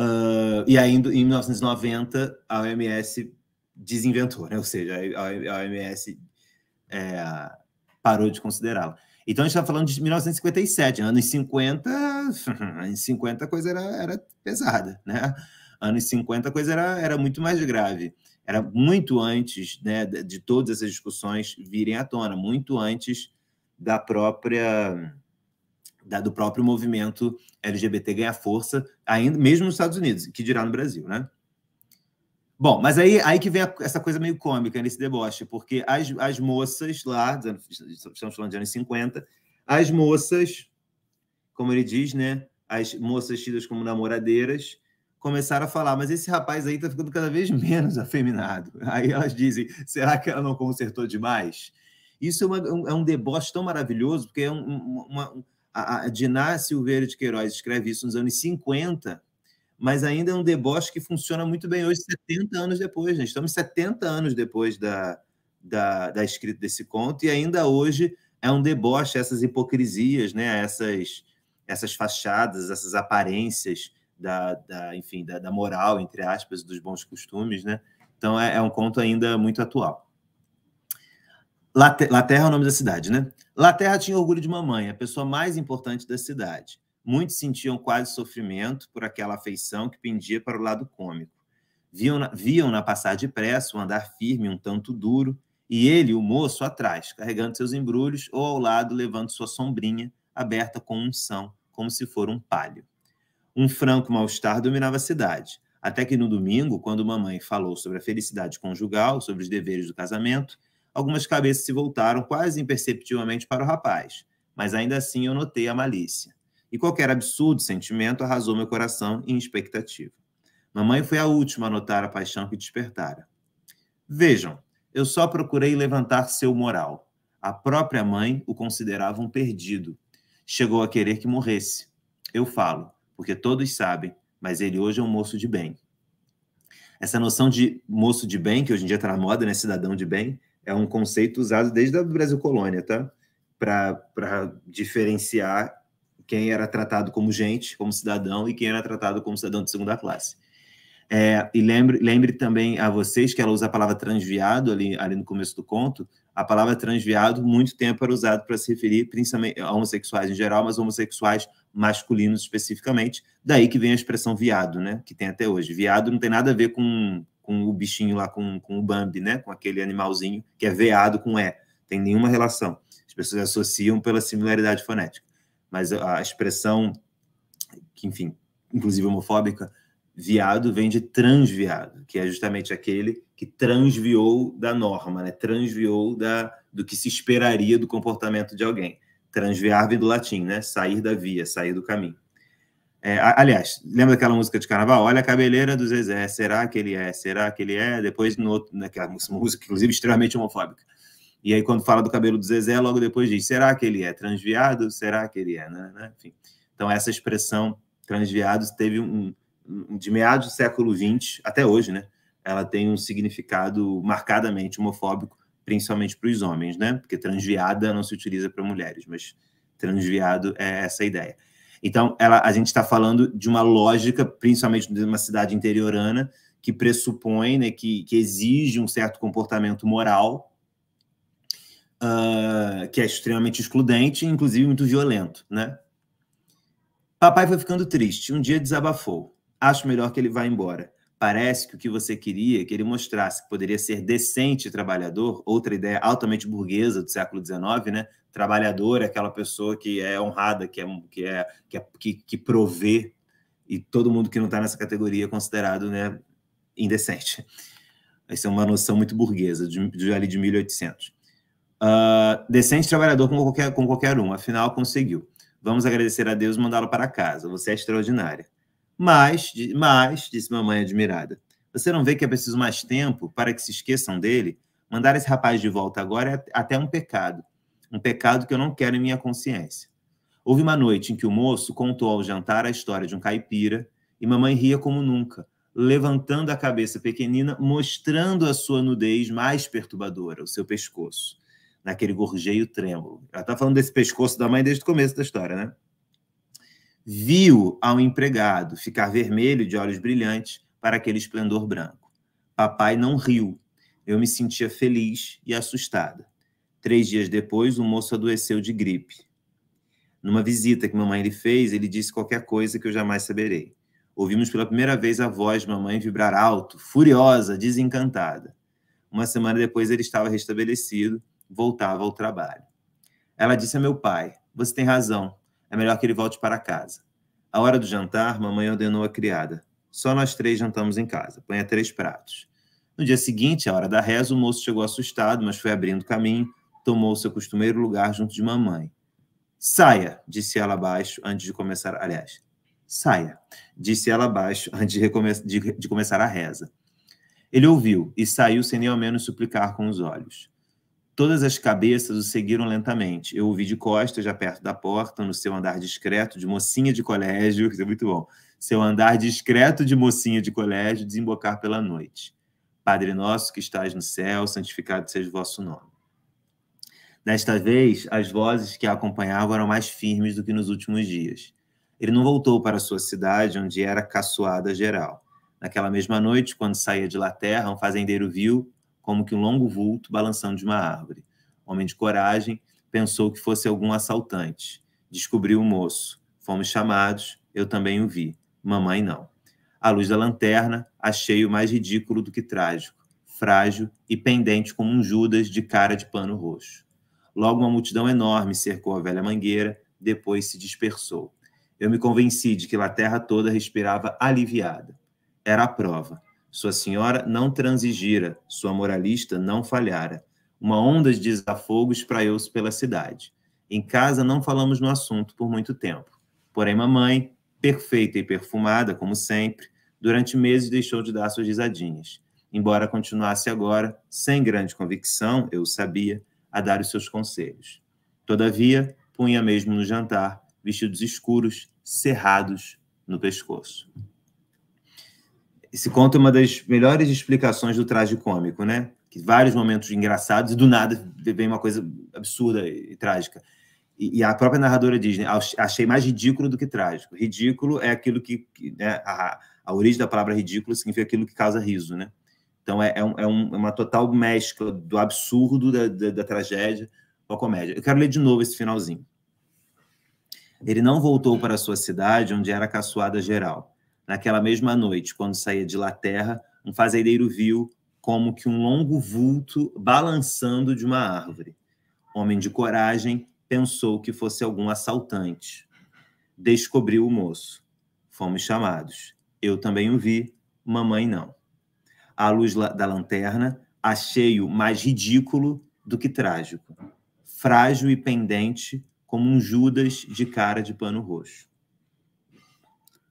Uh, e ainda em 1990 a OMS desinventou, né? ou seja, a OMS é, parou de considerá-la. Então a gente está falando de 1957, anos 50, <laughs> anos 50 a coisa era, era pesada, né? Anos 50 a coisa era, era muito mais grave era muito antes né, de todas essas discussões virem à tona, muito antes da própria da, do próprio movimento LGBT ganhar força, ainda mesmo nos Estados Unidos, que dirá no Brasil, né? Bom, mas aí, aí que vem a, essa coisa meio cômica nesse deboche, porque as, as moças lá, estamos falando de anos 50, as moças, como ele diz, né? As moças tidas como namoradeiras, começaram a falar, mas esse rapaz aí está ficando cada vez menos afeminado. <laughs> Aí elas dizem, será que ela não consertou demais? Isso é, uma, é um deboche tão maravilhoso, porque é um, uma, a, a Diná Silveira de Queiroz escreve isso nos anos 50, mas ainda é um deboche que funciona muito bem hoje, 70 anos depois. Né? Estamos 70 anos depois da, da, da escrita desse conto, e ainda hoje é um deboche essas hipocrisias, né? essas, essas fachadas, essas aparências da, da enfim, da, da, moral, entre aspas, dos bons costumes, né? Então é, é um conto ainda muito atual. Laterra é o nome da cidade, né? Laterra tinha orgulho de mamãe, a pessoa mais importante da cidade. Muitos sentiam quase sofrimento por aquela afeição que pendia para o lado cômico. Viam-na viam -na passar depressa, um andar firme, um tanto duro, e ele, o moço, atrás, carregando seus embrulhos, ou ao lado, levando sua sombrinha, aberta com unção, como se for um palio. Um franco mal-estar dominava a cidade. Até que no domingo, quando mamãe falou sobre a felicidade conjugal, sobre os deveres do casamento, algumas cabeças se voltaram quase imperceptivelmente para o rapaz, mas ainda assim eu notei a malícia. E qualquer absurdo sentimento arrasou meu coração em expectativa. Mamãe foi a última a notar a paixão que despertara. Vejam, eu só procurei levantar seu moral. A própria mãe o considerava um perdido. Chegou a querer que morresse. Eu falo, porque todos sabem, mas ele hoje é um moço de bem. Essa noção de moço de bem, que hoje em dia está na moda, né? Cidadão de bem, é um conceito usado desde a Brasil Colônia, tá? Para diferenciar quem era tratado como gente, como cidadão, e quem era tratado como cidadão de segunda classe. É, e lembre, lembre também a vocês que ela usa a palavra transviado ali, ali no começo do conto. A palavra transviado, muito tempo era usado para se referir principalmente a homossexuais em geral, mas homossexuais masculinos especificamente. Daí que vem a expressão viado, né? Que tem até hoje. Viado não tem nada a ver com, com o bichinho lá, com, com o Bambi, né? Com aquele animalzinho que é veado com E. Tem nenhuma relação. As pessoas associam pela similaridade fonética. Mas a expressão, que, enfim, inclusive homofóbica, viado vem de transviado, que é justamente aquele que transviou da norma, né? Transviou da, do que se esperaria do comportamento de alguém transviar vem do latim, né? Sair da via, sair do caminho. É, aliás, lembra daquela música de carnaval? Olha a cabeleira do Zezé, será que ele é? Será que ele é? Depois, no outro, naquela né, é música, inclusive, extremamente homofóbica. E aí, quando fala do cabelo do Zezé, logo depois diz: será que ele é transviado? Será que ele é? Né? né? Enfim. Então, essa expressão transviado teve um, um. de meados do século XX até hoje, né? Ela tem um significado marcadamente homofóbico principalmente para os homens, né? Porque transviada não se utiliza para mulheres, mas transviado é essa ideia. Então, ela, a gente está falando de uma lógica, principalmente de uma cidade interiorana, que pressupõe, né, que, que exige um certo comportamento moral, uh, que é extremamente excludente, inclusive muito violento, né? Papai foi ficando triste. Um dia desabafou. Acho melhor que ele vá embora. Parece que o que você queria que ele mostrasse que poderia ser decente trabalhador, outra ideia altamente burguesa do século XIX, né? Trabalhador, aquela pessoa que é honrada, que é que é que, é, que, que provê e todo mundo que não está nessa categoria é considerado, né, indecente. Essa é uma noção muito burguesa de, de ali de 1800. Uh, ah, decente trabalhador com qualquer, com qualquer um, afinal conseguiu. Vamos agradecer a Deus e mandá-lo para casa. Você é extraordinária. Mas, mas, disse mamãe admirada, você não vê que é preciso mais tempo para que se esqueçam dele? Mandar esse rapaz de volta agora é até um pecado. Um pecado que eu não quero em minha consciência. Houve uma noite em que o moço contou ao jantar a história de um caipira e mamãe ria como nunca, levantando a cabeça pequenina, mostrando a sua nudez mais perturbadora, o seu pescoço, naquele gorjeio trêmulo. Ela está falando desse pescoço da mãe desde o começo da história, né? Viu ao empregado ficar vermelho de olhos brilhantes para aquele esplendor branco. Papai não riu. Eu me sentia feliz e assustada. Três dias depois, o moço adoeceu de gripe. Numa visita que mamãe lhe fez, ele disse qualquer coisa que eu jamais saberei. Ouvimos pela primeira vez a voz de mamãe vibrar alto, furiosa, desencantada. Uma semana depois, ele estava restabelecido, voltava ao trabalho. Ela disse a meu pai: Você tem razão, é melhor que ele volte para casa. A hora do jantar, mamãe ordenou a criada. Só nós três jantamos em casa. Ponha três pratos. No dia seguinte, à hora da reza, o moço chegou assustado, mas foi abrindo caminho, tomou seu costumeiro lugar junto de mamãe. Saia, disse ela abaixo antes de começar. Aliás, saia, disse ela abaixo antes de, de, de começar a reza. Ele ouviu e saiu sem nem ao menos suplicar com os olhos. Todas as cabeças o seguiram lentamente. Eu ouvi de costas, já perto da porta, no seu andar discreto de mocinha de colégio, <laughs> isso é muito bom. Seu andar discreto de mocinha de colégio, desembocar pela noite. Padre nosso que estás no céu, santificado seja o vosso nome. Desta vez, as vozes que a acompanhavam eram mais firmes do que nos últimos dias. Ele não voltou para sua cidade, onde era caçoada geral. Naquela mesma noite, quando saía de lá terra, um fazendeiro viu como que um longo vulto balançando de uma árvore. homem de coragem pensou que fosse algum assaltante. Descobriu o moço. Fomos chamados, eu também o vi. Mamãe não. À luz da lanterna, achei-o mais ridículo do que trágico, frágil e pendente como um Judas de cara de pano roxo. Logo, uma multidão enorme cercou a velha mangueira, depois se dispersou. Eu me convenci de que a terra toda respirava aliviada. Era a prova. Sua senhora não transigira, sua moralista não falhara. Uma onda de desafogo espraiou-se pela cidade. Em casa não falamos no assunto por muito tempo. Porém, mamãe, perfeita e perfumada, como sempre, durante meses deixou de dar suas risadinhas. Embora continuasse agora, sem grande convicção, eu sabia, a dar os seus conselhos. Todavia, punha mesmo no jantar vestidos escuros, cerrados no pescoço. Esse conto é uma das melhores explicações do traje cômico, né? Que vários momentos engraçados e do nada vem uma coisa absurda e, e trágica. E, e, a própria narradora diz, né? Achei mais ridículo do que trágico. Ridículo é aquilo que. que né? a, a origem da palavra ridículo significa aquilo que causa riso, né? Então é, é, um, é, é uma total mescla do absurdo, da, da, da, tragédia com a comédia. Eu quero ler de novo esse finalzinho. Ele não voltou para sua cidade, onde era caçoada geral. Naquela mesma noite, quando saía de Laterra, um fazendeiro viu como que um longo vulto balançando de uma árvore. Homem de coragem, pensou que fosse algum assaltante. Descobriu o moço. Fomos chamados. Eu também o vi, mamãe não. À luz da lanterna, achei-o mais ridículo do que trágico, frágil e pendente, como um Judas de cara de pano roxo.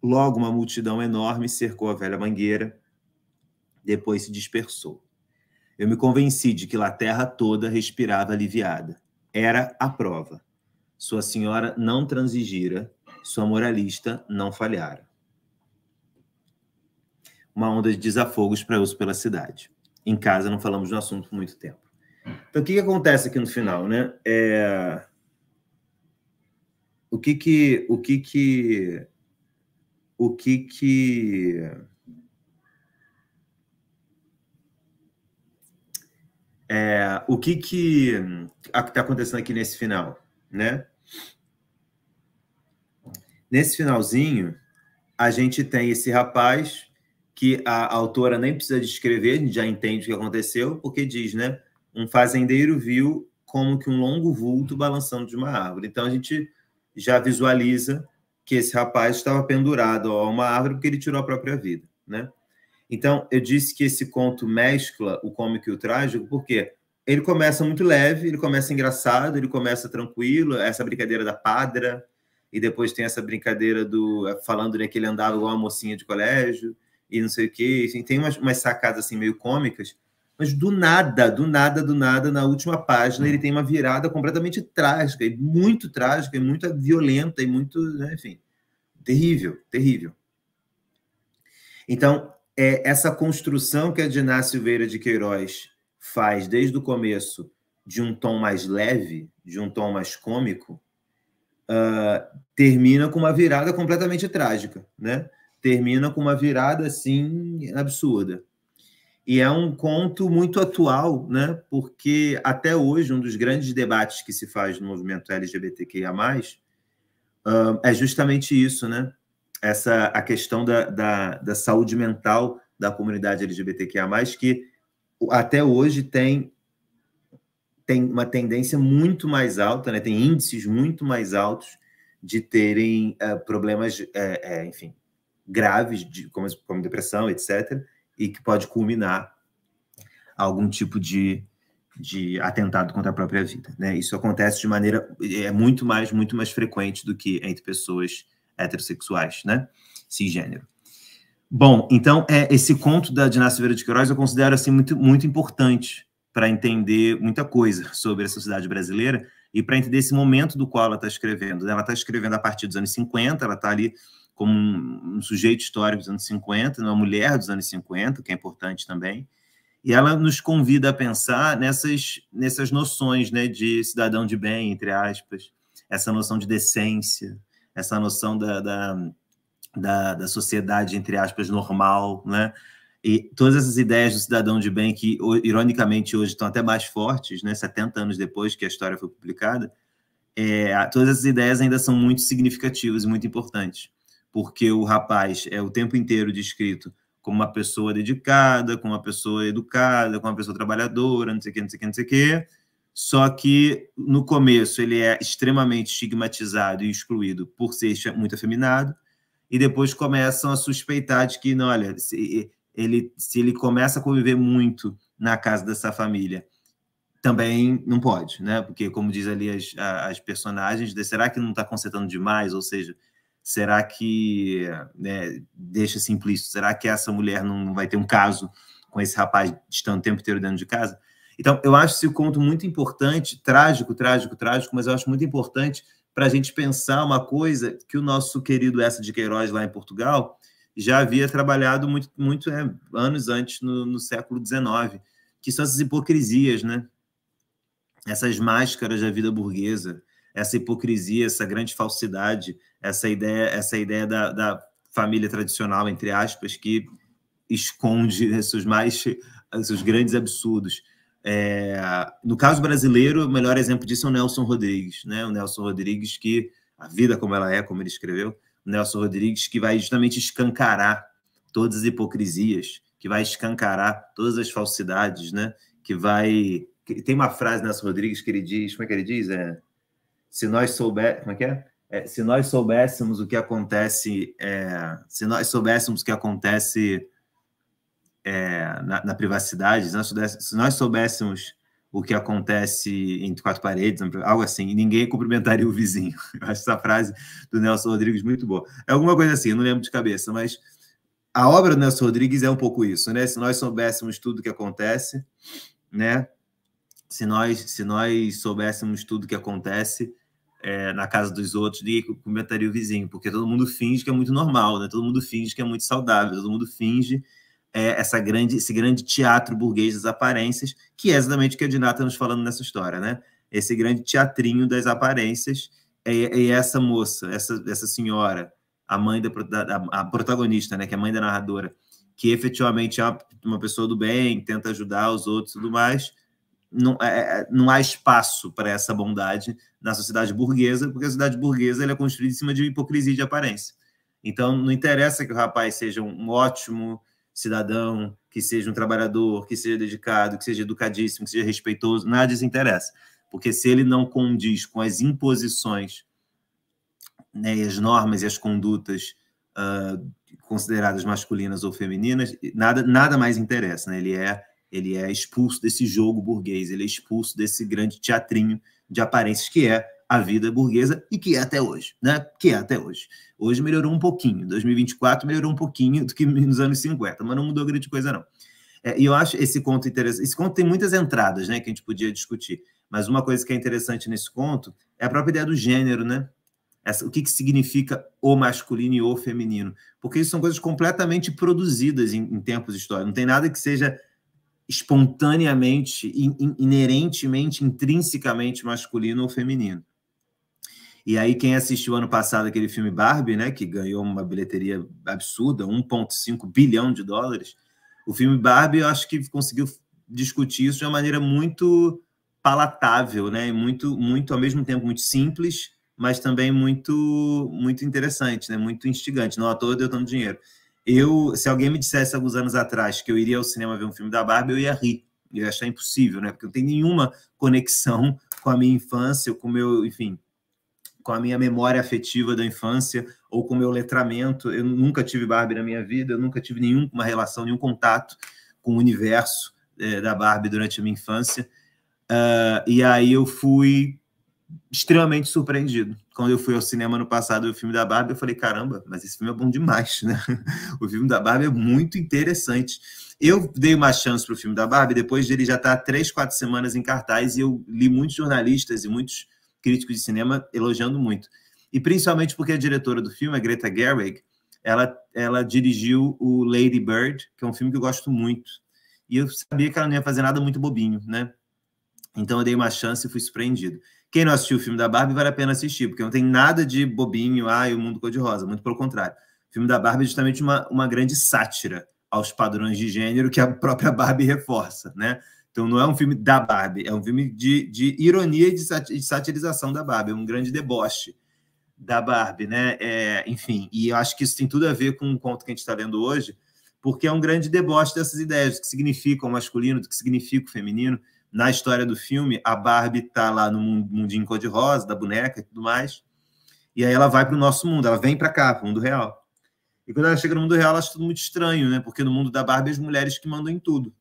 Logo, uma multidão enorme cercou a velha mangueira, depois se dispersou. Eu me convenci de que a terra toda respirava aliviada. Era a prova. Sua senhora não transigira, sua moralista não falhara. Uma onda de desafogos para uso pela cidade. Em casa não falamos do assunto por muito tempo. Então, o que, que acontece aqui no final, né? É... O que que, o que que o que que é, o que que está acontecendo aqui nesse final, né? Nesse finalzinho, a gente tem esse rapaz que a autora nem precisa descrever, a gente já entende o que aconteceu, porque diz, né? Um fazendeiro viu como que um longo vulto balançando de uma árvore. Então a gente já visualiza que esse rapaz estava pendurado a uma árvore porque ele tirou a própria vida, né? Então, eu disse que esse conto mescla o cômico e o trágico, porque ele começa muito leve, ele começa engraçado, ele começa tranquilo, essa brincadeira da padra, e depois tem essa brincadeira do eh, falando né, que ele andava igual uma mocinha de colégio, e não sei o quê. Enfim, tem umas, umas sacadas assim meio cômicas, mas do nada, do nada, do nada, na última página, hum. ele tem uma virada completamente trágica, e muito trágica, e muito violenta, e muito, né, enfim, terrível, terrível. Então, é essa construção que a Diná Silveira de Queiroz faz desde o começo, de um tom mais leve, de um tom mais cômico, uh, termina com uma virada completamente trágica, né? Termina com uma virada assim absurda. E é um conto muito atual, né? porque até hoje um dos grandes debates que se faz no movimento LGBTQIA, uh, é justamente isso, né? Essa, a questão da, da, da saúde mental da comunidade LGBTQIA, que até hoje tem, tem uma tendência muito mais alta, né? tem índices muito mais altos de terem uh, problemas, uh, uh, enfim, graves, de, como, como depressão, etc., e que pode culminar algum tipo de, de atentado contra a própria vida. Né? Isso acontece de maneira é muito mais muito mais frequente do que entre pessoas heterossexuais, né? Cisgênero. Bom, então é, esse conto da Dinastia Vera de Queiroz eu considero assim muito muito importante para entender muita coisa sobre a sociedade brasileira e para entender esse momento do qual ela está escrevendo. Né? Ela está escrevendo a partir dos anos 50, ela está ali como um, sujeito histórico dos anos 50, né, uma mulher dos anos 50, que é importante também, e ela nos convida a pensar nessas, nessas noções né, de cidadão de bem, entre aspas, essa noção de decência, essa noção da, da, da, da sociedade, entre aspas, normal, né? E todas essas ideias do cidadão de bem, que ironicamente hoje estão até mais fortes, né? 70 anos depois que a história foi publicada, é, todas essas ideias ainda são muito significativas e muito importantes porque o rapaz é o tempo inteiro descrito como uma pessoa dedicada, como uma pessoa educada, como uma pessoa trabalhadora, não sei o que, não sei o que, não sei o que. Só que no começo ele é extremamente estigmatizado e excluído por ser muito afeminado, e depois começam a suspeitar de que, não, olha, se ele, se ele começa a conviver muito na casa dessa família, também não pode, né? Porque, como diz ali as, as personagens, será que não está consertando demais? Ou seja, Será que, né, deixa se será que essa mulher não vai ter um caso com esse rapaz estando o tempo inteiro dentro de casa? Então, eu acho esse conto muito importante, trágico, trágico, trágico, mas eu acho muito importante para a gente pensar uma coisa que o nosso querido Essa de Queiroz, lá em Portugal, já havia trabalhado muito, muito né, anos antes, no, no século XIX, que são essas hipocrisias, né? essas máscaras da vida burguesa, essa hipocrisia, essa grande falsidade, essa ideia, essa ideia da, da família tradicional, entre aspas, que esconde esses <laughs> mais seus grandes absurdos. É, no caso brasileiro, o melhor exemplo disso é o Nelson Rodrigues, né? O Nelson Rodrigues que a vida como ela é, como ele escreveu, o Nelson Rodrigues que vai justamente escancarar todas as hipocrisias, que vai escancarar todas as falsidades, né? Que vai tem uma frase Nelson Rodrigues que ele diz, como é que ele diz? É, se nós souber, como é que é? É, se nós soubéssemos o que acontece, é, se nós soubéssemos o que acontece é, na, na, privacidade, se nós, se nós, soubéssemos o que acontece entre quatro paredes, algo assim, ninguém cumprimentaria o vizinho. <laughs> acho essa frase do Nelson Rodrigues muito boa. É alguma coisa assim, eu não lembro de cabeça, mas a obra do Nelson Rodrigues é um pouco isso, né? Se nós soubéssemos tudo o que acontece, né? Se nós, se nós soubéssemos tudo o que acontece, é, na casa dos outros de comentaria o vizinho, porque todo mundo finge que é muito normal, né? todo mundo finge que é muito saudável, todo mundo finge é, essa grande, esse grande teatro burguês das aparências, que é exatamente o que a Dinah está nos falando nessa história, né? Esse grande teatrinho das aparências e é, essa moça, essa, essa senhora, a mãe da, da a protagonista, né? Que é a mãe da narradora, que efetivamente é uma, uma pessoa do bem, tenta ajudar os outros e tudo mais, não, é, é, é, não há espaço para essa bondade na sociedade burguesa, porque a sociedade burguesa ela é construída em cima de hipocrisia de aparência. Então, não interessa que o rapaz seja um ótimo cidadão, que seja um trabalhador, que seja dedicado, que seja educadíssimo, que seja respeitoso, nada disso interessa. Porque se ele não condiz com as imposições né, e as normas e as condutas uh, consideradas masculinas ou femininas, nada, nada mais interessa. Né? Ele é ele é expulso desse jogo burguês, ele é expulso desse grande teatrinho de aparências que é a vida burguesa e que é até hoje, né? Que é até hoje. Hoje melhorou um pouquinho, 2024 melhorou um pouquinho do que nos anos 50, mas não mudou grande coisa não. É, e eu acho esse conto interessante. Esse conto tem muitas entradas, né, que a gente podia discutir. Mas uma coisa que é interessante nesse conto é a própria ideia do gênero, né? Essa, o que, que significa o masculino e o feminino? Porque isso são coisas completamente produzidas em, em tempos históricos. Não tem nada que seja espontaneamente, inerentemente, intrinsecamente masculino ou feminino. E aí, quem assistiu ano passado aquele filme Barbie, né, que ganhou uma bilheteria absurda, 1,5 bilhão de dólares, o filme Barbie, eu acho que conseguiu discutir isso de uma maneira muito palatável, né, muito, muito ao mesmo tempo muito simples, mas também muito, muito interessante, né, muito instigante. Não à toa deu tanto dinheiro eu, se alguém me dissesse alguns anos atrás que eu iria ao cinema ver um filme da Barbie, eu ia rir, eu ia achar impossível, né? Porque não tem nenhuma conexão <laughs> com a minha infância, com o meu, enfim, com a minha memória afetiva da infância ou com o meu letramento. Eu nunca tive Barbie na minha vida, eu nunca tive nenhuma relação, nenhum contato com o universo é, da Barbie durante a minha infância. Uh, e aí eu fui extremamente surpreendido quando eu fui ao cinema no passado o filme da Barbie, eu falei, caramba, mas esse filme é bom demais, né? <laughs> O filme da Barbie é muito interessante. Eu dei uma chance para o filme da Barbie, depois dele já está três, quatro semanas em cartaz, e eu li muitos jornalistas e muitos críticos de cinema elogiando muito. E principalmente porque a diretora do filme, a Greta Gerwig, ela, ela dirigiu o Lady Bird, que é um filme que eu gosto muito. E eu sabia que ela não ia fazer nada muito bobinho, né? Então eu dei uma chance e fui surpreendido. Quem não assistiu o filme da Barbie vale a pena assistir, porque não tem nada de bobinho, ai, ah, e o mundo cor-de-rosa, muito pelo contrário. O filme da Barbie é justamente uma, uma grande sátira aos padrões de gênero que a própria Barbie reforça, né? Então não é um filme da Barbie, é um filme de, de ironia e de, sat de satirização da Barbie, é um grande deboche da Barbie, né? É, enfim, e eu acho que isso tem tudo a ver com o conto que a gente está lendo hoje, porque é um grande deboche dessas ideias, do que significa o masculino, do que significa o feminino. Na história do filme, a Barbie está lá no mundinho cor-de-rosa, da boneca e tudo mais. E aí ela vai para o nosso mundo, ela vem para cá, para o mundo real. E quando ela chega no mundo real, ela acha tudo muito estranho, né? Porque no mundo da Barbie, as mulheres que mandam em tudo.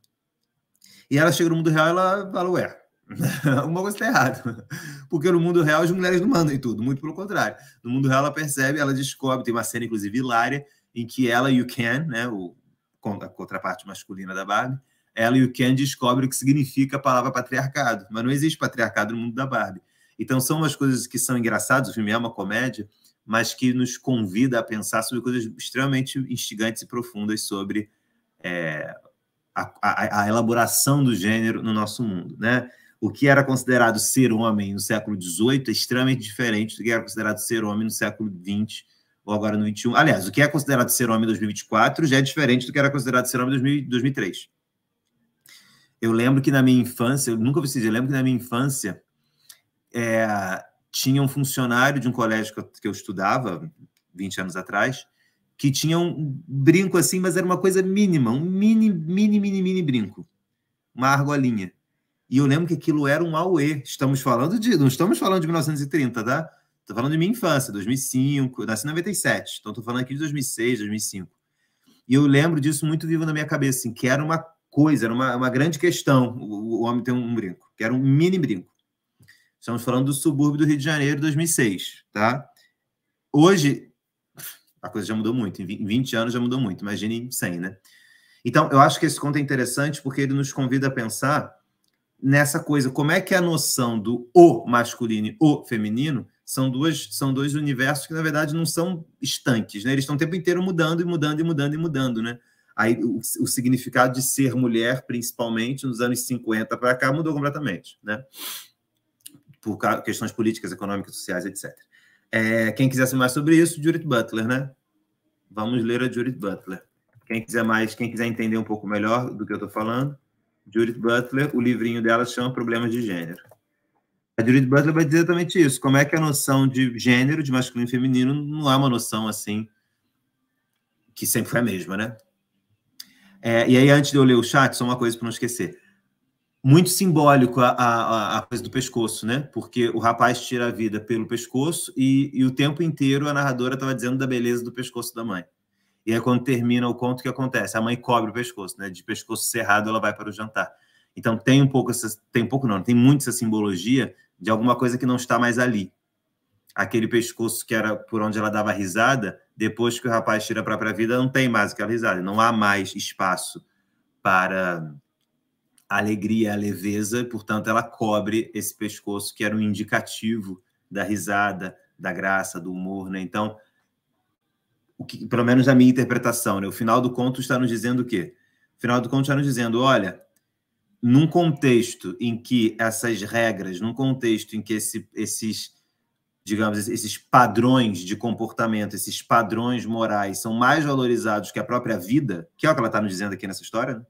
E ela chega no mundo real, ela fala, ué, <laughs> uma coisa está errada. Porque no mundo real, as mulheres não mandam em tudo, muito pelo contrário. No mundo real, ela percebe, ela descobre, tem uma cena, inclusive, hilária, em que ela e o Ken, né, o, a contraparte masculina da Barbie, ela e o Ken descobrem o que significa a palavra patriarcado, mas não existe patriarcado no mundo da Barbie. Então são umas coisas que são engraçadas, o filme é uma comédia, mas que nos convida a pensar sobre coisas extremamente instigantes e profundas sobre é, a, a, a, elaboração do gênero no nosso mundo, né? O que era considerado ser homem no século XVIII é extremamente diferente do que era considerado ser homem no século XX ou agora no XXI. Aliás, o que é considerado ser homem em 2024 já é diferente do que era considerado ser homem em 2003. Eu lembro que na minha infância, eu nunca preciso, eu lembro que na minha infância é, tinha um funcionário de um colégio que eu, que eu estudava 20 anos atrás, que tinha um brinco assim, mas era uma coisa mínima, um mini, mini, mini, mini brinco, uma argolinha. E eu lembro que aquilo era um auê. Estamos falando de, não estamos falando de 1930, tá? Estou falando de minha infância, 2005, eu nasci em 97, então estou falando aqui de 2006, 2005. E eu lembro disso muito vivo na minha cabeça, assim, que era uma coisa, era uma, uma grande questão. O, o, homem tem um brinco, que era um mini brinco. Estamos falando do subúrbio do Rio de Janeiro, 2006, tá? Hoje, a coisa já mudou muito. Em 20 anos já mudou muito. Imagine em 100, né? Então, eu acho que esse conto é interessante porque ele nos convida a pensar nessa coisa. Como é que a noção do o masculino e o feminino são, duas, são dois universos que, na verdade, não são estanques, né? Eles estão o tempo inteiro mudando e mudando e mudando e mudando, né? Aí, o, o significado de ser mulher, principalmente nos anos 50 para cá, mudou completamente, né? Por questões políticas, econômicas, sociais, etc. É, quem quiser saber mais sobre isso, Judith Butler, né? Vamos ler a Judith Butler. Quem quiser mais, quem quiser entender um pouco melhor do que eu estou falando, Judith Butler, o livrinho dela chama Problemas de Gênero. A Judith Butler vai dizer exatamente isso. Como é que a noção de gênero, de masculino e feminino, não é uma noção assim que sempre foi a mesma, né? É, e aí, antes de eu ler o chat, só uma coisa para não esquecer. Muito simbólico a, a, a, coisa do pescoço, né? Porque o rapaz tira a vida pelo pescoço e, e o tempo inteiro a narradora estava dizendo da beleza do pescoço da mãe. E aí, quando termina o conto, o que acontece? A mãe cobre o pescoço, né? De pescoço cerrado, ela vai para o jantar. Então, tem um pouco essa. Tem um pouco, não, tem muito essa simbologia de alguma coisa que não está mais ali, aquele pescoço que era por onde ela dava risada, depois que o rapaz tira a própria vida, não tem mais aquela risada, não há mais espaço para alegria, a leveza, portanto, ela cobre esse pescoço que era um indicativo da risada, da graça, do humor, né? Então, o que, pelo menos na minha interpretação, né? o final do conto está nos dizendo o quê? O final do conto está nos dizendo, olha, num contexto em que essas regras, num contexto em que esse, esses digamos, esses padrões de comportamento, esses padrões morais são mais valorizados que a própria vida, que é o que ela está nos dizendo aqui nessa história, né?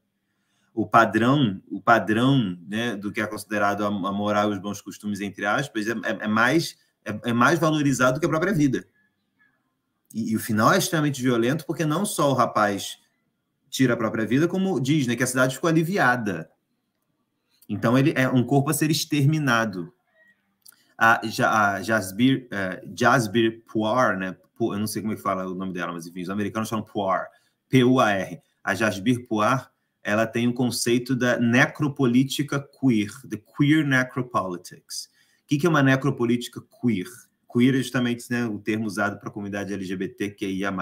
o padrão, o padrão né, do que é considerado a, moral e os bons costumes, entre aspas, é, é, é mais, é, é, mais valorizado que a própria vida. E, e, o final é extremamente violento, porque não só o rapaz tira a própria vida, como diz né, que a cidade ficou aliviada. Então ele é um corpo a ser exterminado a, a Jasbir, uh, Jasbir Puar, né? Eu não sei como é que fala o nome dela, mas enfim, os americanos chamam Puar, P-U-A-R. A Jasbir Puar, ela tem o um conceito da necropolítica queer, the queer necropolitics. O que é uma necropolítica queer? Queer é justamente né, o termo usado para a comunidade LGBTQIA+.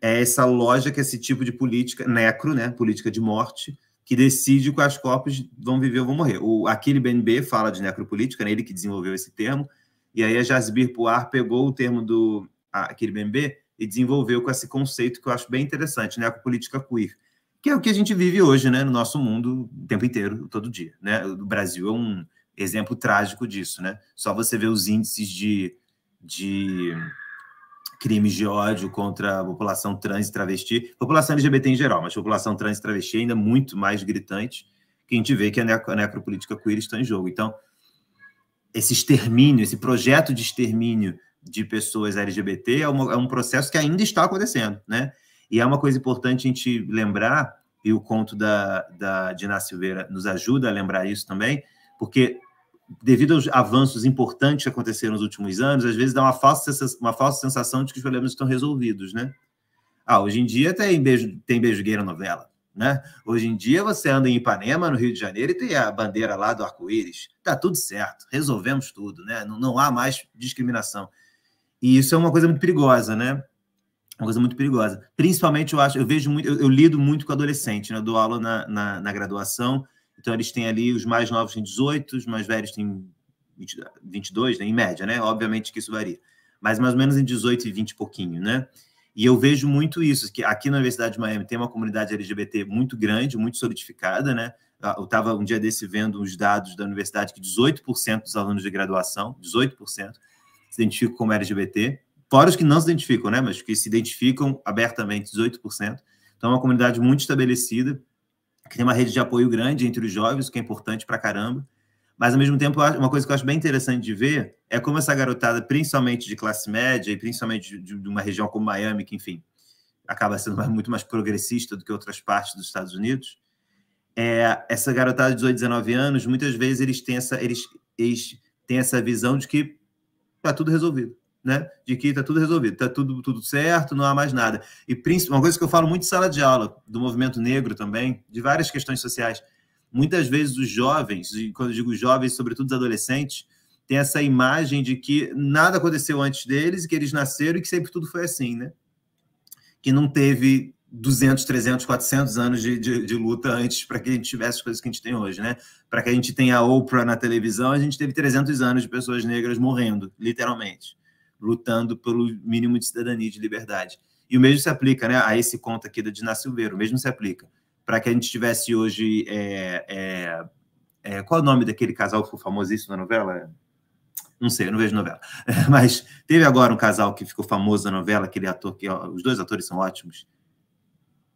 É essa lógica, esse tipo de política, necro, né, política de morte, que decide quais corpos vão viver ou vão morrer. O Aquile BNB fala de necropolítica, né? ele que desenvolveu esse termo, e aí a Jasbir Puar pegou o termo do Aquile BNB e desenvolveu com esse conceito que eu acho bem interessante, necropolítica queer, que é o que a gente vive hoje né? no nosso mundo o tempo inteiro, todo dia. Né? O Brasil é um exemplo trágico disso. Né? Só você vê os índices de... de crimes de ódio contra a população trans e travesti, população LGBT em geral, mas população trans e travesti ainda muito mais gritante, que a gente vê que a, necro, a necropolítica queer está em jogo. Então, esse extermínio, esse projeto de extermínio de pessoas LGBT é, uma, é um processo que ainda está acontecendo, né? E é uma coisa importante a gente lembrar, e o conto da, da Diná Silveira nos ajuda a lembrar isso também, porque devido aos avanços importantes que aconteceram nos últimos anos, às vezes dá uma falsa, uma falsa sensação de que os problemas estão resolvidos, né? Ah, hoje em dia tem beijo, tem beijo gay na novela, né? Hoje em dia você anda em Ipanema, no Rio de Janeiro, e tem a bandeira lá do arco-íris. Tá tudo certo, resolvemos tudo, né? Não, não há mais discriminação. E isso é uma coisa muito perigosa, né? Uma coisa muito perigosa. Principalmente, eu acho, eu vejo muito, eu, eu lido muito com adolescente, né? Eu dou aula na, na, na graduação, então, eles têm ali, os mais novos têm 18, os mais velhos têm 22, né, em média, né? Obviamente que isso varia. Mas mais ou menos em 18 e 20 e pouquinho, né? E eu vejo muito isso, que aqui na Universidade de Miami tem uma comunidade LGBT muito grande, muito solidificada, né? Ah, eu estava um dia desse vendo os dados da universidade que 18% dos alunos de graduação, 18%, se identificam como LGBT, fora os que não se identificam, né? Mas que se identificam abertamente, 18%. Então, é uma comunidade muito estabelecida que tem uma rede de apoio grande entre os jovens, o que é importante para caramba. Mas, ao mesmo tempo, uma coisa que eu acho bem interessante de ver é como essa garotada, principalmente de classe média e principalmente de, de uma região como Miami, que, enfim, acaba sendo muito mais progressista do que outras partes dos Estados Unidos, é, essa garotada de 18, 19 anos, muitas vezes eles têm essa, eles, eles têm essa visão de que está tudo resolvido né? De que está tudo resolvido, está tudo, tudo certo, não há mais nada. E uma coisa que eu falo muito em sala de aula, do movimento negro também, de várias questões sociais. Muitas vezes os jovens, e quando eu digo jovens, sobretudo os adolescentes, têm essa imagem de que nada aconteceu antes deles e que eles nasceram e que sempre tudo foi assim, né? Que não teve 200, 300, 400 anos de, de, de luta antes para que a gente tivesse as coisas que a gente tem hoje, né? Para que a gente tenha a Oprah na televisão, a gente teve 300 anos de pessoas negras morrendo, literalmente lutando pelo mínimo de cidadania e de liberdade. E o mesmo se aplica né, a esse conto aqui da Dina Silveira, o mesmo se aplica. Para que a gente tivesse hoje. É, é, é, qual é o nome daquele casal que ficou famosíssimo na novela? Não sei, eu não vejo novela. <laughs> Mas teve agora um casal que ficou famoso na novela, aquele ator que. os dois atores são ótimos.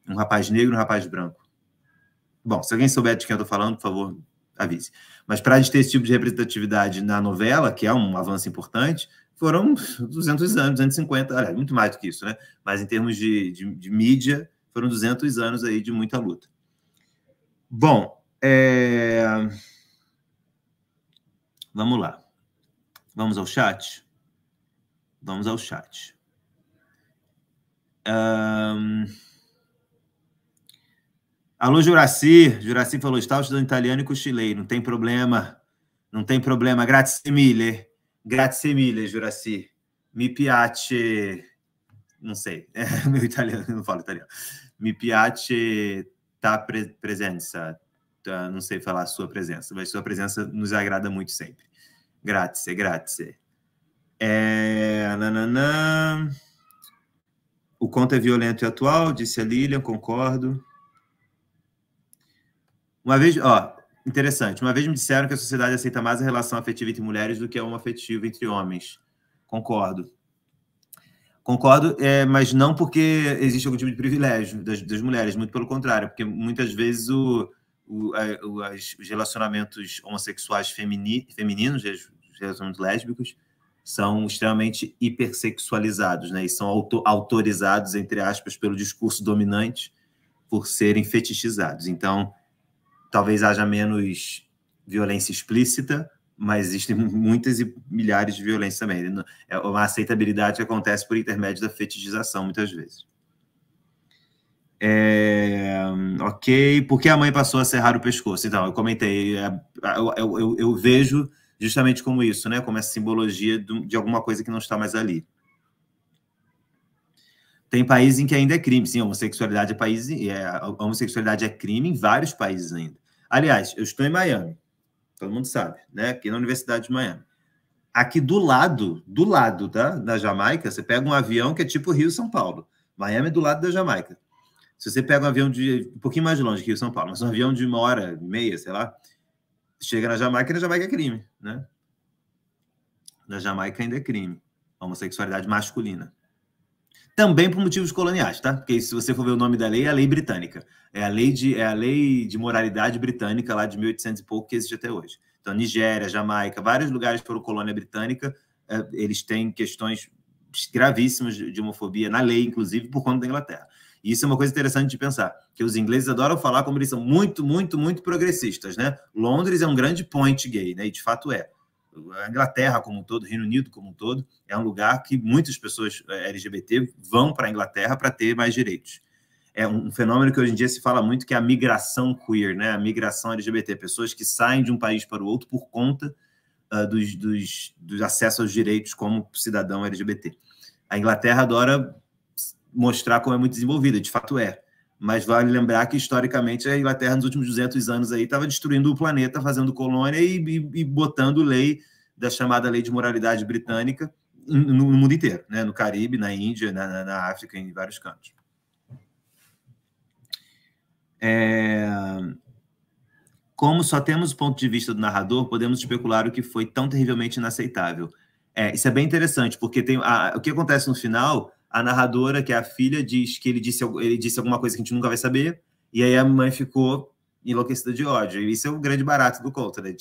Um rapaz negro e um rapaz branco. Bom, se alguém souber de quem eu estou falando, por favor, avise. Mas para a gente ter esse tipo de representatividade na novela, que é um avanço importante, foram 200 anos, 250, aliás, muito mais do que isso, né? Mas em termos de, de, de mídia, foram 200 anos aí de muita luta. Bom, é... vamos lá. Vamos ao chat? Vamos ao chat. Um... Alô, Juraci. Juraci falou: está estudando italiano e cochilei. Não tem problema. Não tem problema. Grazie mille. Grazie mille, Juraci. Mi piace. Não sei, é <laughs> meu italiano, não falo italiano. Mi piace ta pre presença. Não sei falar sua presença, mas sua presença nos agrada muito sempre. Grazie, grazie. É, nananã. O conto é violento e atual, disse a Lilian, concordo. Uma vez, ó, Interessante. Uma vez me disseram que a sociedade aceita mais a relação afetiva entre mulheres do que a uma afetiva entre homens. Concordo. Concordo, é, mas não porque existe algum tipo de privilégio das, das mulheres, muito pelo contrário, porque muitas vezes o, o, a, o, as, os relacionamentos homossexuais femini, femininos, os relacionamentos lésbicos, são extremamente hipersexualizados, né? E são auto, autorizados, entre aspas, pelo discurso dominante por serem fetichizados. Então, talvez haja menos violência explícita, mas existem muitas e milhares de violências também. É uma aceitabilidade que acontece por intermédio da fetichização, muitas vezes. É, ok, por que a mãe passou a serrar o pescoço? Então, eu comentei, é, eu, eu, eu vejo justamente como isso, né? Como essa simbologia de alguma coisa que não está mais ali. Tem países em que ainda é crime, sim, homossexualidade é país, é, homossexualidade é crime em vários países ainda. Aliás, eu estou em Miami, todo mundo sabe, né? Aqui na Universidade de Miami. Aqui do lado, do lado tá? da Jamaica, você pega um avião que é tipo Rio-São Paulo. Miami é do lado da Jamaica. Se você pega um avião de um pouquinho mais longe que Rio-São Paulo, mas um avião de uma hora e meia, sei lá, chega na Jamaica e na Jamaica é crime, né? Na Jamaica ainda é crime, homossexualidade masculina também por motivos coloniais, tá? Porque se você for ver o nome da lei, é a lei britânica. É a lei de, é a lei de moralidade britânica lá de 1800 e pouco que existe até hoje. Então, Nigéria, Jamaica, vários lugares foram colônia britânica, é, eles têm questões gravíssimas de homofobia na lei, inclusive, por conta da Inglaterra. E isso é uma coisa interessante de pensar, que os ingleses adoram falar como eles são muito, muito, muito progressistas, né? Londres é um grande point gay, né? E de fato é a Inglaterra como um todo, Reino Unido como um todo, é um lugar que muitas pessoas eh, LGBT vão para a Inglaterra para ter mais direitos. É um fenômeno que hoje em dia se fala muito que é a migração queer, né? A migração LGBT, pessoas que saem de um país para o outro por conta uh, dos, dos, dos acessos aos direitos como cidadão LGBT. A Inglaterra adora mostrar como é muito desenvolvida, de fato é. Mas vale lembrar que, historicamente, a Inglaterra, nos últimos 200 anos, estava destruindo o planeta, fazendo colônia e, e, e, botando lei da chamada lei de moralidade britânica no, no mundo inteiro, né? no Caribe, na Índia, na, na África, em vários cantos. É... Como só temos o ponto de vista do narrador, podemos especular o que foi tão terrivelmente inaceitável. É, isso é bem interessante, porque tem a, o que acontece no final a narradora, que é a filha, diz que ele disse, ele disse alguma coisa que a gente nunca vai saber, e aí a mãe ficou enlouquecida de ódio. E isso é o grande barato do conto, né?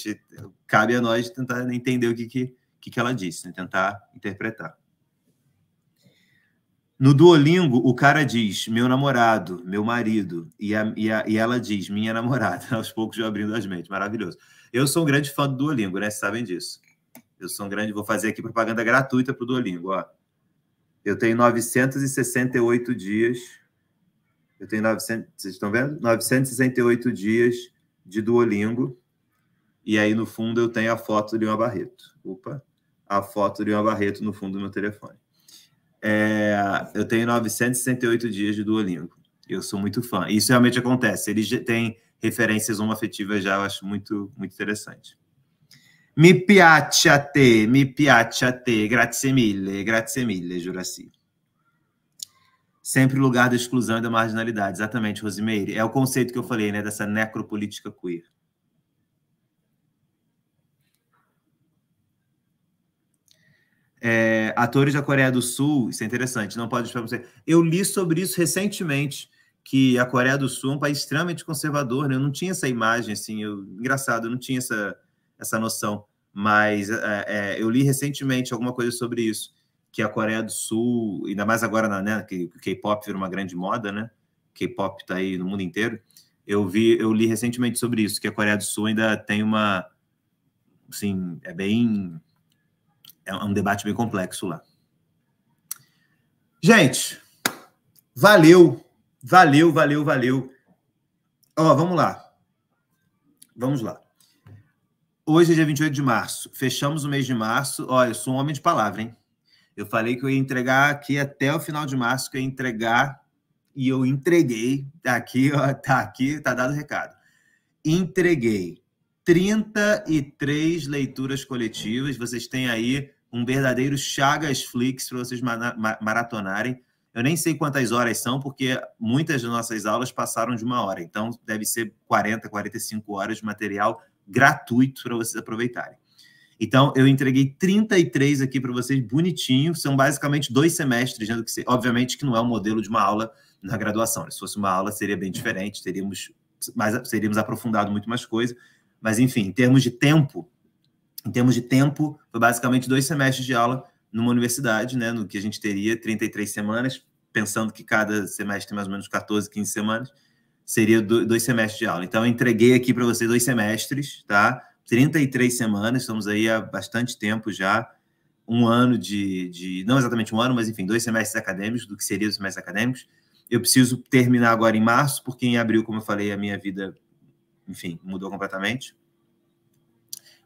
cabe a nós tentar entender o que, que, que, ela disse, né? tentar interpretar. No Duolingo, o cara diz, meu namorado, meu marido, e, a, e, a, e ela diz, minha namorada, <laughs> aos poucos eu abrindo as mentes, maravilhoso. Eu sou um grande fã do Duolingo, né? Vocês sabem disso. Eu sou um grande, vou fazer aqui propaganda gratuita para o Duolingo, ó. Eu tenho 968 dias. Eu tenho 900, vocês estão vendo? 968 dias de Duolingo. E aí no fundo eu tenho a foto de uma Barreto. Opa, a foto de uma Barreto no fundo do meu telefone. É, eu tenho 968 dias de Duolingo. Eu sou muito fã. Isso realmente acontece. já tem referências homoafetivas já, eu acho muito, muito interessante. Mi piace a te, mi piace a te. Grazie mille, grazie mille, Juraci. Sempre o lugar da exclusão e da marginalidade. Exatamente, Rosimeire. É o conceito que eu falei, né? Dessa necropolítica queer. É, atores da Coreia do Sul, isso é interessante, não pode esperar você. Eu li sobre isso recentemente, que a Coreia do Sul é um país extremamente conservador, né? Eu não tinha essa imagem, assim, eu, engraçado, eu não tinha essa, essa noção, mas é, é, eu li recentemente alguma coisa sobre isso, que a Coreia do Sul, ainda mais agora, na, né, que o K-pop virou uma grande moda, né? K-pop está aí no mundo inteiro. Eu vi, eu li recentemente sobre isso, que a Coreia do Sul ainda tem uma, assim, é bem, é um debate bem complexo lá. Gente, valeu, valeu, valeu, valeu. Ó, vamos lá. Vamos lá. Hoje é dia 28 de março. Fechamos o mês de março. Olha, eu sou um homem de palavra, hein? Eu falei que eu ia entregar aqui até o final de março, que eu ia entregar e eu entreguei. Tá aqui, ó, tá aqui, tá dado o recado. Entreguei 33 leituras coletivas. Vocês têm aí um verdadeiro Chagas Flix para vocês maratonarem. Eu nem sei quantas horas são, porque muitas das nossas aulas passaram de uma hora. Então, deve ser 40, 45 horas de material gratuito para vocês aproveitarem. Então, eu entreguei 33 aqui para vocês, bonitinho. São basicamente dois semestres, né, do que obviamente que não é o um modelo de uma aula na graduação. Né? Se fosse uma aula, seria bem é. diferente, teríamos, mais, teríamos aprofundado muito mais coisa. Mas, enfim, em termos de tempo, em termos de tempo, foi basicamente dois semestres de aula numa universidade, né, no que a gente teria 33 semanas, pensando que cada semestre tem mais ou menos 14, 15 semanas seria dois semestres de aula. Então, entreguei aqui para você dois semestres, tá? 33 semanas, estamos aí há bastante tempo já, um ano de, de, não exatamente um ano, mas enfim, dois semestres acadêmicos, do que seria os semestres acadêmicos. Eu preciso terminar agora em março, porque em abril, como eu falei, a minha vida, enfim, mudou completamente.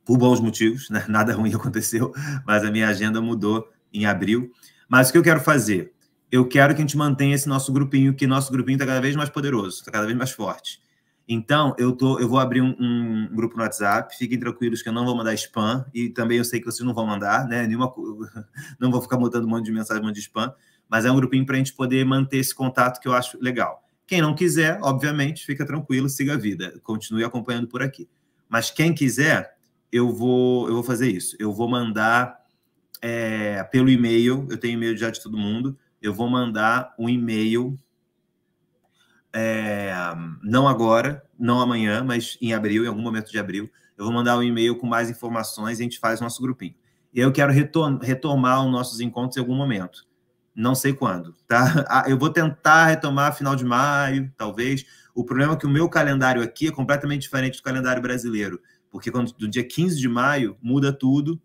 Por bons motivos, né? <laughs> nada ruim aconteceu, mas a minha agenda mudou em abril. Mas o que eu quero fazer? eu quero que a gente mantenha esse nosso grupinho, que nosso grupinho está cada vez mais poderoso, está cada vez mais forte. Então, eu, tô, eu vou abrir um, um, grupo no WhatsApp, fiquem tranquilos que eu não vou mandar spam, e também eu sei que vocês não vão mandar, né? Nenhuma, <laughs> não vou ficar botando um monte de mensagem, um monte de spam, mas é um grupinho para a gente poder manter esse contato que eu acho legal. Quem não quiser, obviamente, fica tranquilo, siga a vida, continue acompanhando por aqui. Mas quem quiser, eu vou, eu vou fazer isso. Eu vou mandar é, pelo e-mail, eu tenho e-mail já de todo mundo, eu vou mandar um e-mail, é, não agora, não amanhã, mas em abril, em algum momento de abril, eu vou mandar um e-mail com mais informações e a gente faz nosso grupinho. E eu quero retomar os nossos encontros em algum momento. Não sei quando, tá? Ah, eu vou tentar retomar final de maio, talvez. O problema é que o meu calendário aqui é completamente diferente do calendário brasileiro, porque quando do dia 15 de maio muda tudo,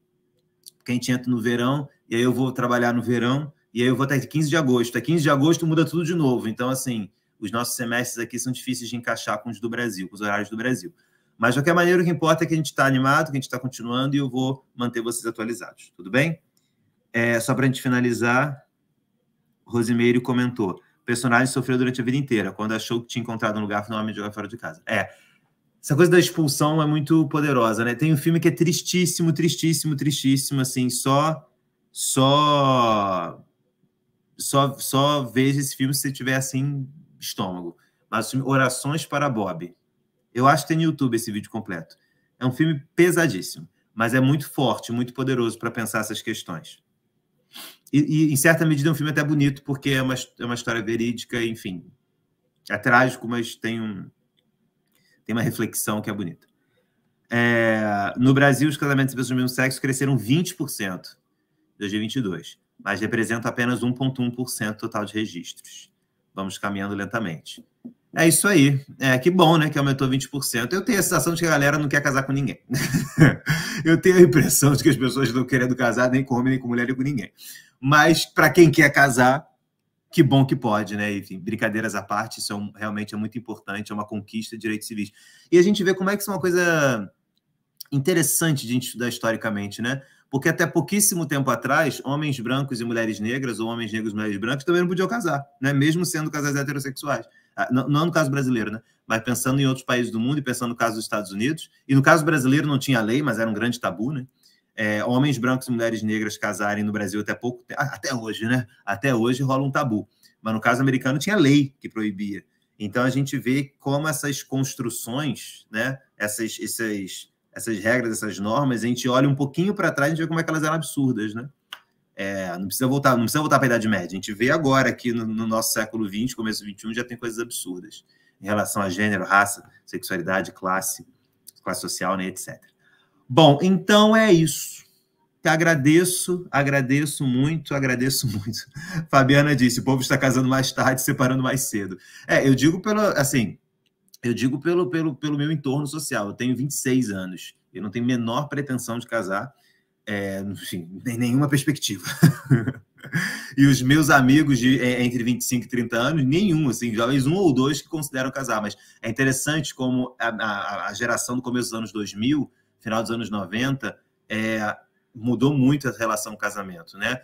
porque a gente entra no verão, e aí eu vou trabalhar no verão, e aí eu vou até 15 de agosto. É 15 de agosto muda tudo de novo. Então, assim, os nossos semestres aqui são difíceis de encaixar com os do Brasil, com os horários do Brasil. Mas, de qualquer maneira, o que importa é que a gente está animado, que a gente está continuando e eu vou manter vocês atualizados. Tudo bem? É, só para a gente finalizar, Rosimeiro comentou. Personagem sofreu durante a vida inteira, quando achou que tinha encontrado um lugar, finalmente jogou fora de casa. É, essa coisa da expulsão é muito poderosa, né? Tem um filme que é tristíssimo, tristíssimo, tristíssimo, assim, só só só, só veja esse filme se tiver assim, estômago. Mas o filme Orações para Bob. Eu acho que tem no YouTube esse vídeo completo. É um filme pesadíssimo, mas é muito forte, muito poderoso para pensar essas questões. E, e, em certa medida, é um filme até bonito, porque é uma, é uma história verídica, enfim. É trágico, mas tem, um, tem uma reflexão que é bonita. É, no Brasil, os casamentos entre pessoas do mesmo sexo cresceram 20% em 2022 mas representa apenas 1,1% total de registros. Vamos caminhando lentamente. É isso aí. É, que bom, né, que aumentou 20%. Eu tenho a sensação de que a galera não quer casar com ninguém. <laughs> eu tenho a impressão de que as pessoas estão querendo casar nem com homem, nem com mulher, nem com ninguém. Mas para quem quer casar, que bom que pode, né? Enfim, brincadeiras à parte, isso é um, realmente é muito importante, é uma conquista de direitos civis. E a gente vê como é que isso é uma coisa interessante de a gente estudar historicamente, né? Porque até pouquíssimo tempo atrás, homens brancos e mulheres negras, ou homens negros e mulheres brancas, também não podiam casar, né? mesmo sendo casais heterossexuais. Ah, não, não é no caso brasileiro, né? mas pensando em outros países do mundo e pensando no caso dos Estados Unidos. E no caso brasileiro não tinha lei, mas era um grande tabu, né? É, homens brancos e mulheres negras casarem no Brasil até pouco ah, até hoje, né? Até hoje rola um tabu. Mas no caso americano tinha lei que proibia. Então a gente vê como essas construções, né? Essas, essas essas regras, essas normas, a gente olha um pouquinho para trás e a gente vê como é que elas eram absurdas, né? É, não precisa voltar, não precisa voltar para a Idade Média. A gente vê agora aqui no, no nosso século XX, começo XXI, já tem coisas absurdas em relação a gênero, raça, sexualidade, classe, classe social, né, etc. Bom, então é isso. Te agradeço, agradeço muito, agradeço <laughs> muito. Fabiana disse: o povo está casando mais tarde, separando mais cedo. É, eu digo pelo assim, eu digo pelo, pelo, pelo meu entorno social. Eu tenho 26 anos. Eu não tenho menor pretensão de casar. É, enfim, nem nenhuma perspectiva. <laughs> e os meus amigos de é, entre 25 e 30 anos, nenhum, assim, talvez um ou dois que consideram casar. Mas é interessante como a, a, a geração do começo dos anos 2000, final dos anos 90, é, mudou muito a relação ao casamento, né?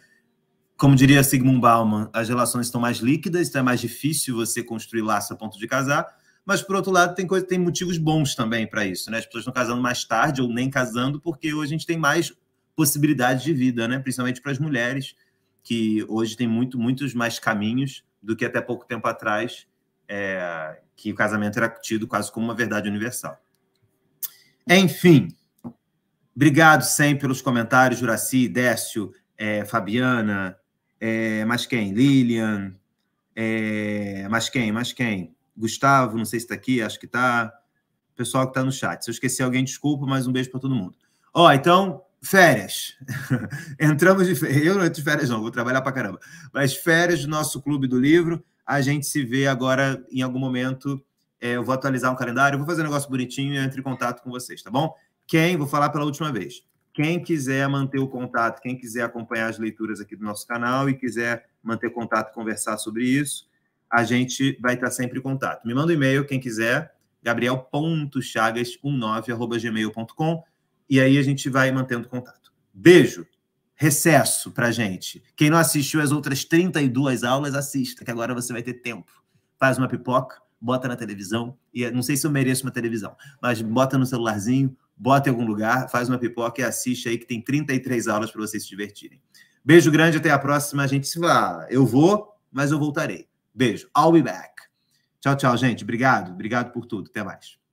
Como diria Sigmund Bauman, as relações estão mais líquidas, então é mais difícil você construir laço a ponto de casar, mas por outro lado tem coisa, tem motivos bons também para isso, né? As pessoas estão casando mais tarde ou nem casando porque hoje a gente tem mais possibilidades de vida, né? Principalmente para as mulheres que hoje tem muito, muitos mais caminhos do que até pouco tempo atrás, é, que o casamento era tido quase como uma verdade universal. Enfim, obrigado sempre pelos comentários, Juraci, Décio, é, Fabiana, é, mas quem? Lilian, é, quem? Mas quem? Gustavo, não sei se está aqui, acho que está. Pessoal que está no chat. Se eu esqueci alguém, desculpa, mas um beijo para todo mundo. Ó, oh, então, férias. <laughs> Entramos de férias. Eu não entro de férias, não, vou trabalhar para caramba. Mas férias do nosso Clube do Livro. A gente se vê agora em algum momento. É, eu vou atualizar um calendário, vou fazer um negócio bonitinho e entro em contato com vocês, tá bom? Quem, vou falar pela última vez, quem quiser manter o contato, quem quiser acompanhar as leituras aqui do nosso canal e quiser manter contato e conversar sobre isso, a gente vai estar sempre em contato. Me manda um e-mail, quem quiser, gabriel.chagas19.gmail.com e aí a gente vai mantendo contato. Beijo! Recesso pra gente. Quem não assistiu as outras 32 aulas, assista, que agora você vai ter tempo. Faz uma pipoca, bota na televisão, e é, não sei se eu mereço uma televisão, mas bota no celularzinho, bota em algum lugar, faz uma pipoca e assiste aí, que tem 33 aulas para vocês se divertirem. Beijo grande, até a próxima. A gente se vá. Eu vou, mas eu voltarei. Beijo. I'll be back. Tchau, tchau, gente. Obrigado. Obrigado por tudo. Até mais.